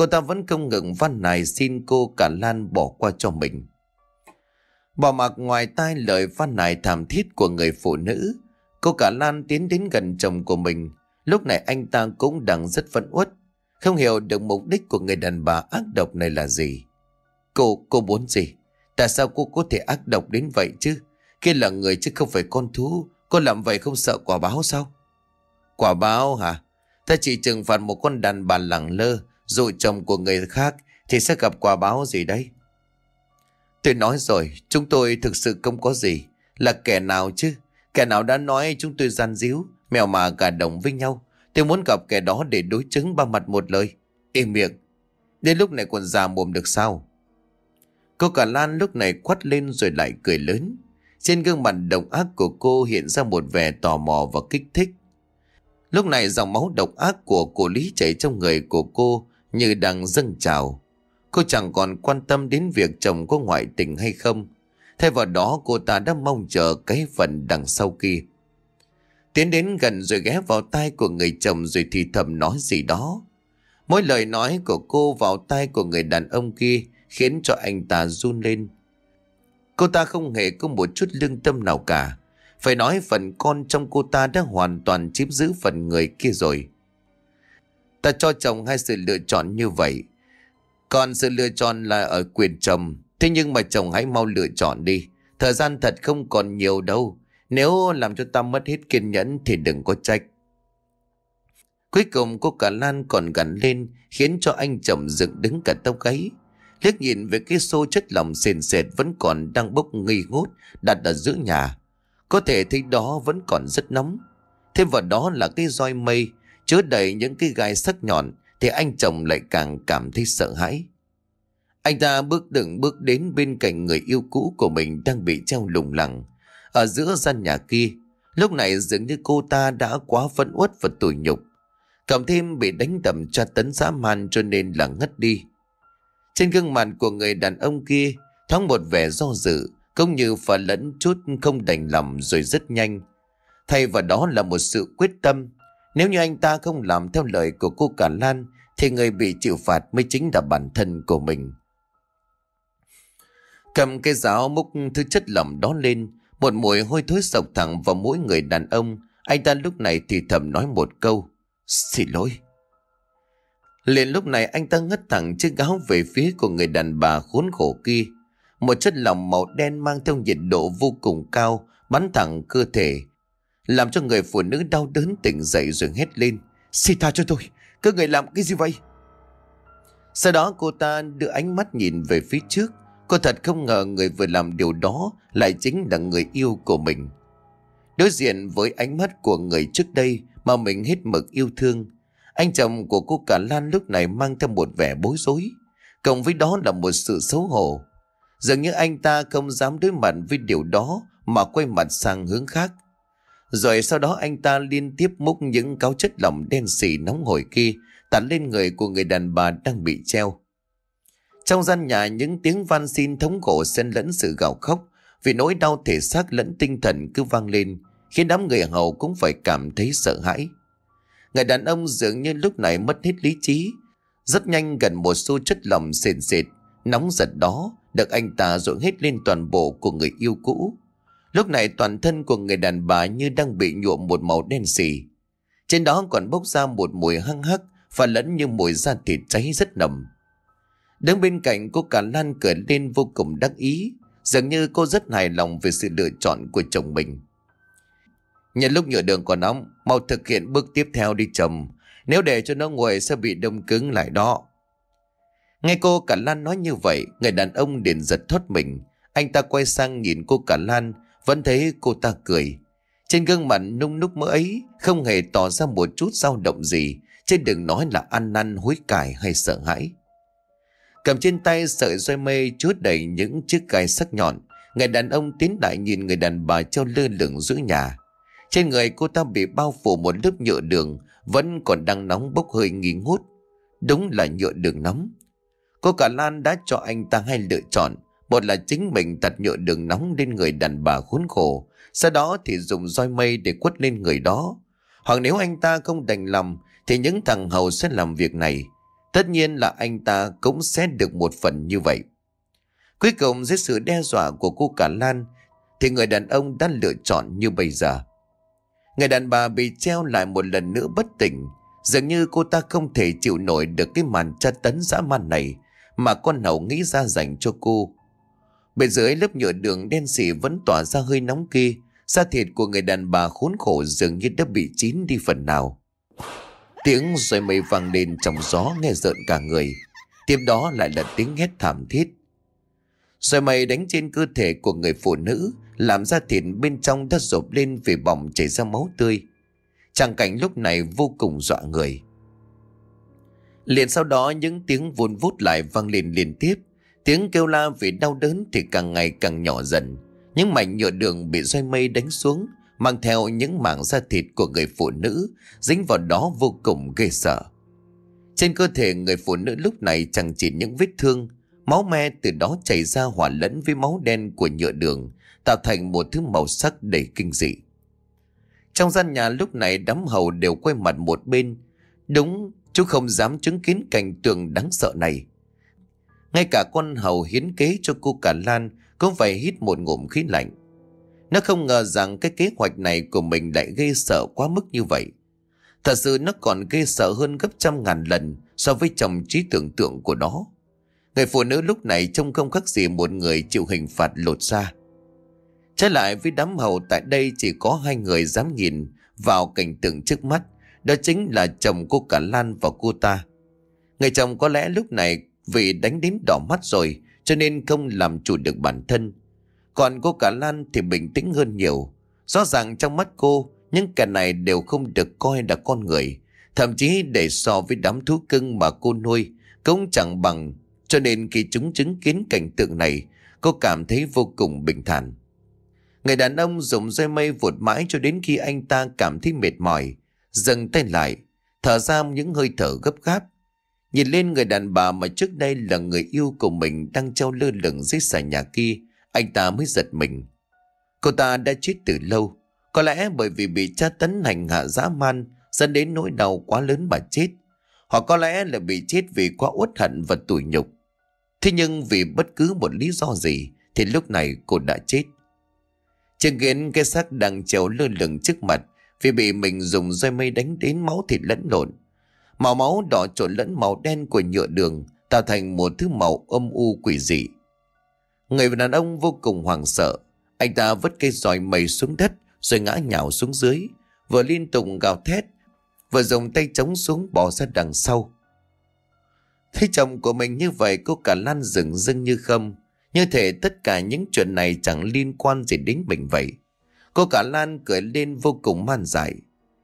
Cô ta vẫn không ngừng văn này xin cô cả Lan bỏ qua cho mình. Bỏ mặc ngoài tai lời văn này thảm thiết của người phụ nữ, cô cả Lan tiến đến gần chồng của mình. Lúc này anh ta cũng đang rất phẫn uất, không hiểu được mục đích của người đàn bà ác độc này là gì. Cô, cô muốn gì? Tại sao cô có thể ác độc đến vậy chứ? Kia là người chứ không phải con thú, cô làm vậy không sợ quả báo sao? Quả báo hả? Ta chỉ trừng phạt một con đàn bà lẳng lơ dụ chồng của người khác thì sẽ gặp quả báo gì đấy. Tôi nói rồi, chúng tôi thực sự không có gì. Là kẻ nào chứ? Kẻ nào đã nói chúng tôi gian díu, mèo mà cả đồng với nhau. Tôi muốn gặp kẻ đó để đối chứng ba mặt một lời. Im miệng. Đến lúc này còn già mồm được sao? Cô cả Lan lúc này quát lên rồi lại cười lớn. Trên gương mặt độc ác của cô hiện ra một vẻ tò mò và kích thích. Lúc này dòng máu độc ác của cổ Lý chảy trong người của cô như đang dâng trào. Cô chẳng còn quan tâm đến việc chồng có ngoại tình hay không. Thay vào đó cô ta đã mong chờ cái phần đằng sau kia. Tiến đến gần rồi ghé vào tai của người chồng rồi thì thầm nói gì đó. Mỗi lời nói của cô vào tai của người đàn ông kia khiến cho anh ta run lên. Cô ta không hề có một chút lương tâm nào cả. Phải nói phần con trong cô ta đã hoàn toàn chiếm giữ phần người kia rồi. Ta cho chồng hai sự lựa chọn như vậy. Còn sự lựa chọn là ở quyền chồng. Thế nhưng mà chồng hãy mau lựa chọn đi. Thời gian thật không còn nhiều đâu. Nếu làm cho ta mất hết kiên nhẫn thì đừng có trách. Cuối cùng cô cả Lan còn gắn lên khiến cho anh chồng dựng đứng cả tóc gáy. Liếc nhìn về cái xô chất lòng sền sệt vẫn còn đang bốc nghi ngút đặt ở giữa nhà. Có thể thấy đó vẫn còn rất nóng. Thêm vào đó là cái roi mây chứa đầy những cái gai sắc nhọn thì anh chồng lại càng cảm thấy sợ hãi. Anh ta bước đựng bước đến bên cạnh người yêu cũ của mình đang bị treo lủng lẳng. Ở giữa gian nhà kia, lúc này dường như cô ta đã quá phẫn uất và tủi nhục. Cộng thêm bị đánh đập cho tấn dã man cho nên là ngất đi. Trên gương mặt của người đàn ông kia thoáng một vẻ do dự, cũng như phải lẫn chút không đành lòng rồi rất nhanh. Thay vào đó là một sự quyết tâm nếu như anh ta không làm theo lời của cô Cả Lan thì người bị chịu phạt mới chính là bản thân của mình. Cầm cây giáo múc thứ chất lỏng đó lên, một mùi hôi thối sộc thẳng vào mỗi người đàn ông, anh ta lúc này thì thầm nói một câu, xin lỗi. Liền lúc này anh ta ngất thẳng chiếc áo về phía của người đàn bà khốn khổ kia. Một chất lỏng màu đen mang theo nhiệt độ vô cùng cao, bắn thẳng cơ thể, làm cho người phụ nữ đau đớn tỉnh dậy rồi hét lên Xin tha cho tôi Các người làm cái gì vậy Sau đó cô ta đưa ánh mắt nhìn về phía trước Cô thật không ngờ người vừa làm điều đó Lại chính là người yêu của mình Đối diện với ánh mắt của người trước đây Mà mình hết mực yêu thương Anh chồng của cô cả Lan lúc này Mang theo một vẻ bối rối Cộng với đó là một sự xấu hổ Dường như anh ta không dám đối mặt với điều đó Mà quay mặt sang hướng khác rồi sau đó anh ta liên tiếp múc những cáo chất lỏng đen xỉ nóng hổi kia tạt lên người của người đàn bà đang bị treo. Trong gian nhà những tiếng van xin thống khổ xen lẫn sự gào khóc vì nỗi đau thể xác lẫn tinh thần cứ vang lên khiến đám người hầu cũng phải cảm thấy sợ hãi. Người đàn ông dường như lúc này mất hết lý trí. Rất nhanh gần một xu chất lỏng sền sệt, nóng giật đó được anh ta dội hết lên toàn bộ của người yêu cũ. Lúc này toàn thân của người đàn bà như đang bị nhuộm một màu đen xì. Trên đó còn bốc ra một mùi hăng hắc và lẫn như mùi da thịt cháy rất nồng. Đứng bên cạnh cô cả Lan cười lên vô cùng đắc ý, dường như cô rất hài lòng về sự lựa chọn của chồng mình. Nhân lúc nhựa đường còn nóng, mau thực hiện bước tiếp theo đi chồng, nếu để cho nó nguội sẽ bị đông cứng lại đó. Nghe cô cả Lan nói như vậy, người đàn ông liền giật thốt mình. Anh ta quay sang nhìn cô cả Lan vẫn thấy cô ta cười Trên gương mặt nung núc mỡ ấy Không hề tỏ ra một chút dao động gì Chứ đừng nói là ăn năn hối cải hay sợ hãi Cầm trên tay sợi dây mây chứa đầy những chiếc gai sắc nhọn Người đàn ông tiến đại nhìn người đàn bà treo lơ lửng giữa nhà Trên người cô ta bị bao phủ một lớp nhựa đường Vẫn còn đang nóng bốc hơi nghi ngút Đúng là nhựa đường nóng Cô cả Lan đã cho anh ta hai lựa chọn một là chính mình tạt nhựa đường nóng lên người đàn bà khốn khổ, sau đó thì dùng roi mây để quất lên người đó. Hoặc nếu anh ta không đành lòng thì những thằng hầu sẽ làm việc này. Tất nhiên là anh ta cũng sẽ được một phần như vậy. Cuối cùng dưới sự đe dọa của cô Cả Lan thì người đàn ông đã lựa chọn như bây giờ. Người đàn bà bị treo lại một lần nữa bất tỉnh. Dường như cô ta không thể chịu nổi được cái màn tra tấn dã man này mà con hầu nghĩ ra dành cho cô. Bên dưới lớp nhựa đường đen xỉ vẫn tỏa ra hơi nóng kia. Da thịt của người đàn bà khốn khổ dường như đã bị chín đi phần nào. Tiếng rơi mây vang lên trong gió nghe rợn cả người. Tiếp đó lại là tiếng hét thảm thiết. Rồi mây đánh trên cơ thể của người phụ nữ Làm da thịt bên trong đã rộp lên vì bỏng chảy ra máu tươi Tràng cảnh lúc này vô cùng dọa người Liền sau đó những tiếng vun vút lại vang lên liên tiếp Tiếng kêu la vì đau đớn thì càng ngày càng nhỏ dần. Những mảnh nhựa đường bị xoay mây đánh xuống, mang theo những mảng da thịt của người phụ nữ, dính vào đó vô cùng ghê sợ. Trên cơ thể người phụ nữ lúc này chẳng chỉ những vết thương, máu me từ đó chảy ra hòa lẫn với máu đen của nhựa đường, tạo thành một thứ màu sắc đầy kinh dị. Trong gian nhà lúc này đám hầu đều quay mặt một bên. Đúng, chú không dám chứng kiến cảnh tượng đáng sợ này. Ngay cả con hầu hiến kế cho cô cả Lan cũng phải hít một ngụm khí lạnh. Nó không ngờ rằng cái kế hoạch này của mình lại gây sợ quá mức như vậy. Thật sự nó còn gây sợ hơn gấp trăm ngàn lần so với chồng trí tưởng tượng của nó. Người phụ nữ lúc này trông không khác gì một người chịu hình phạt lột ra. Trái lại với đám hầu tại đây chỉ có hai người dám nhìn vào cảnh tượng trước mắt. Đó chính là chồng cô cả Lan và cô ta. Người chồng có lẽ lúc này vì đánh đến đỏ mắt rồi cho nên không làm chủ được bản thân. Còn cô cả Lan thì bình tĩnh hơn nhiều. Rõ ràng trong mắt cô, những kẻ này đều không được coi là con người. Thậm chí để so với đám thú cưng mà cô nuôi cũng chẳng bằng. Cho nên khi chúng chứng kiến cảnh tượng này, cô cảm thấy vô cùng bình thản. Người đàn ông dùng dây mây vụt mãi cho đến khi anh ta cảm thấy mệt mỏi, dừng tay lại, thở ra những hơi thở gấp gáp Nhìn lên người đàn bà mà trước đây là người yêu của mình đang treo lơ lửng dưới sàn nhà kia, anh ta mới giật mình. Cô ta đã chết từ lâu, có lẽ bởi vì bị tra tấn hành hạ dã man dẫn đến nỗi đau quá lớn mà chết. Hoặc có lẽ là bị chết vì quá uất hận và tủi nhục. Thế nhưng vì bất cứ một lý do gì thì lúc này cô đã chết. Chứng kiến cái xác đang treo lơ lửng trước mặt vì bị mình dùng roi mây đánh đến máu thịt lẫn lộn. Màu máu đỏ trộn lẫn màu đen của nhựa đường tạo thành một thứ màu âm u quỷ dị. Người đàn ông vô cùng hoảng sợ. Anh ta vứt cây sỏi mầy xuống đất rồi ngã nhào xuống dưới. Vừa liên tục gào thét vừa dùng tay chống xuống bỏ ra đằng sau. Thấy chồng của mình như vậy cô cả Lan dừng dưng như không. Như thể tất cả những chuyện này chẳng liên quan gì đến mình vậy. Cô cả Lan cười lên vô cùng man dại.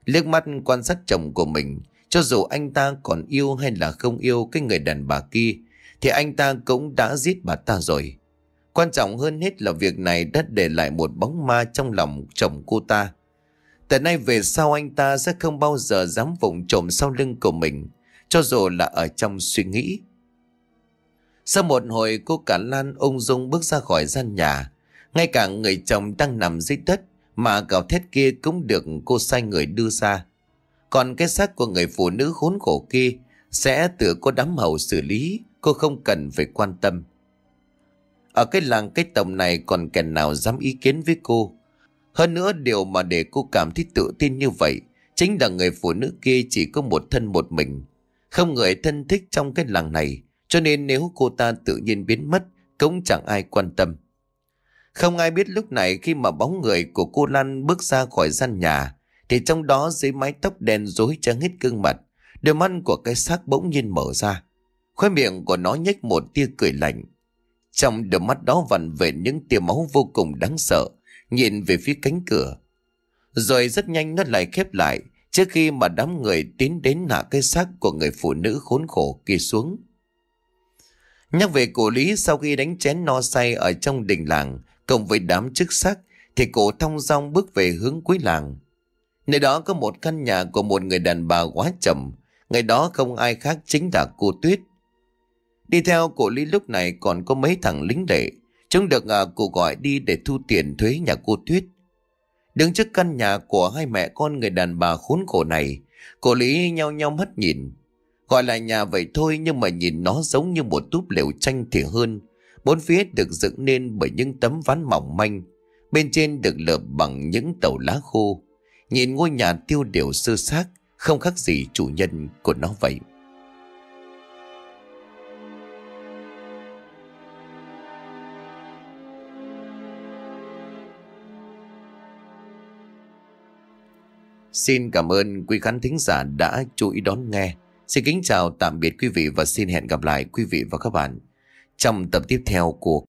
Liếc mắt quan sát chồng của mình cho dù anh ta còn yêu hay là không yêu cái người đàn bà kia, thì anh ta cũng đã giết bà ta rồi. Quan trọng hơn hết là việc này đã để lại một bóng ma trong lòng chồng cô ta. Từ nay về sau anh ta sẽ không bao giờ dám vùng trộm sau lưng của mình, cho dù là ở trong suy nghĩ. Sau một hồi cô cả Lan ung dung bước ra khỏi gian nhà, ngay cả người chồng đang nằm dưới đất mà gào thét kia cũng được cô sai người đưa ra. Còn cái xác của người phụ nữ khốn khổ kia sẽ tự có đám hậu xử lý, cô không cần phải quan tâm. Ở cái làng cái tổng này còn kẻ nào dám ý kiến với cô. Hơn nữa điều mà để cô cảm thấy tự tin như vậy chính là người phụ nữ kia chỉ có một thân một mình. Không người thân thích trong cái làng này cho nên nếu cô ta tự nhiên biến mất cũng chẳng ai quan tâm. Không ai biết lúc này khi mà bóng người của cô Lan bước ra khỏi gian nhà thì trong đó dưới mái tóc đen rối trắng hết gương mặt, đôi mắt của cái xác bỗng nhiên mở ra. Khóe miệng của nó nhếch một tia cười lạnh. Trong đôi mắt đó vằn về những tia máu vô cùng đáng sợ, nhìn về phía cánh cửa. Rồi rất nhanh nó lại khép lại trước khi mà đám người tiến đến hạ cái xác của người phụ nữ khốn khổ kia xuống. Nhắc về cổ lý sau khi đánh chén no say ở trong đình làng cộng với đám chức sắc thì cổ thong dong bước về hướng cuối làng. Nơi đó có một căn nhà của một người đàn bà quá chậm. Ngày đó không ai khác chính là cô Tuyết. Đi theo cụ Lý lúc này còn có mấy thằng lính đệ. Chúng được à, cụ gọi đi để thu tiền thuế nhà cô Tuyết. Đứng trước căn nhà của hai mẹ con người đàn bà khốn khổ này, cụ Lý nhau nhau mắt nhìn. Gọi là nhà vậy thôi nhưng mà nhìn nó giống như một túp lều tranh thì hơn. Bốn phía được dựng nên bởi những tấm ván mỏng manh. Bên trên được lợp bằng những tàu lá khô. Nhìn ngôi nhà tiêu điều sơ xác Không khác gì chủ nhân của nó vậy Xin cảm ơn quý khán thính giả đã chú ý đón nghe. Xin kính chào tạm biệt quý vị và xin hẹn gặp lại quý vị và các bạn trong tập tiếp theo của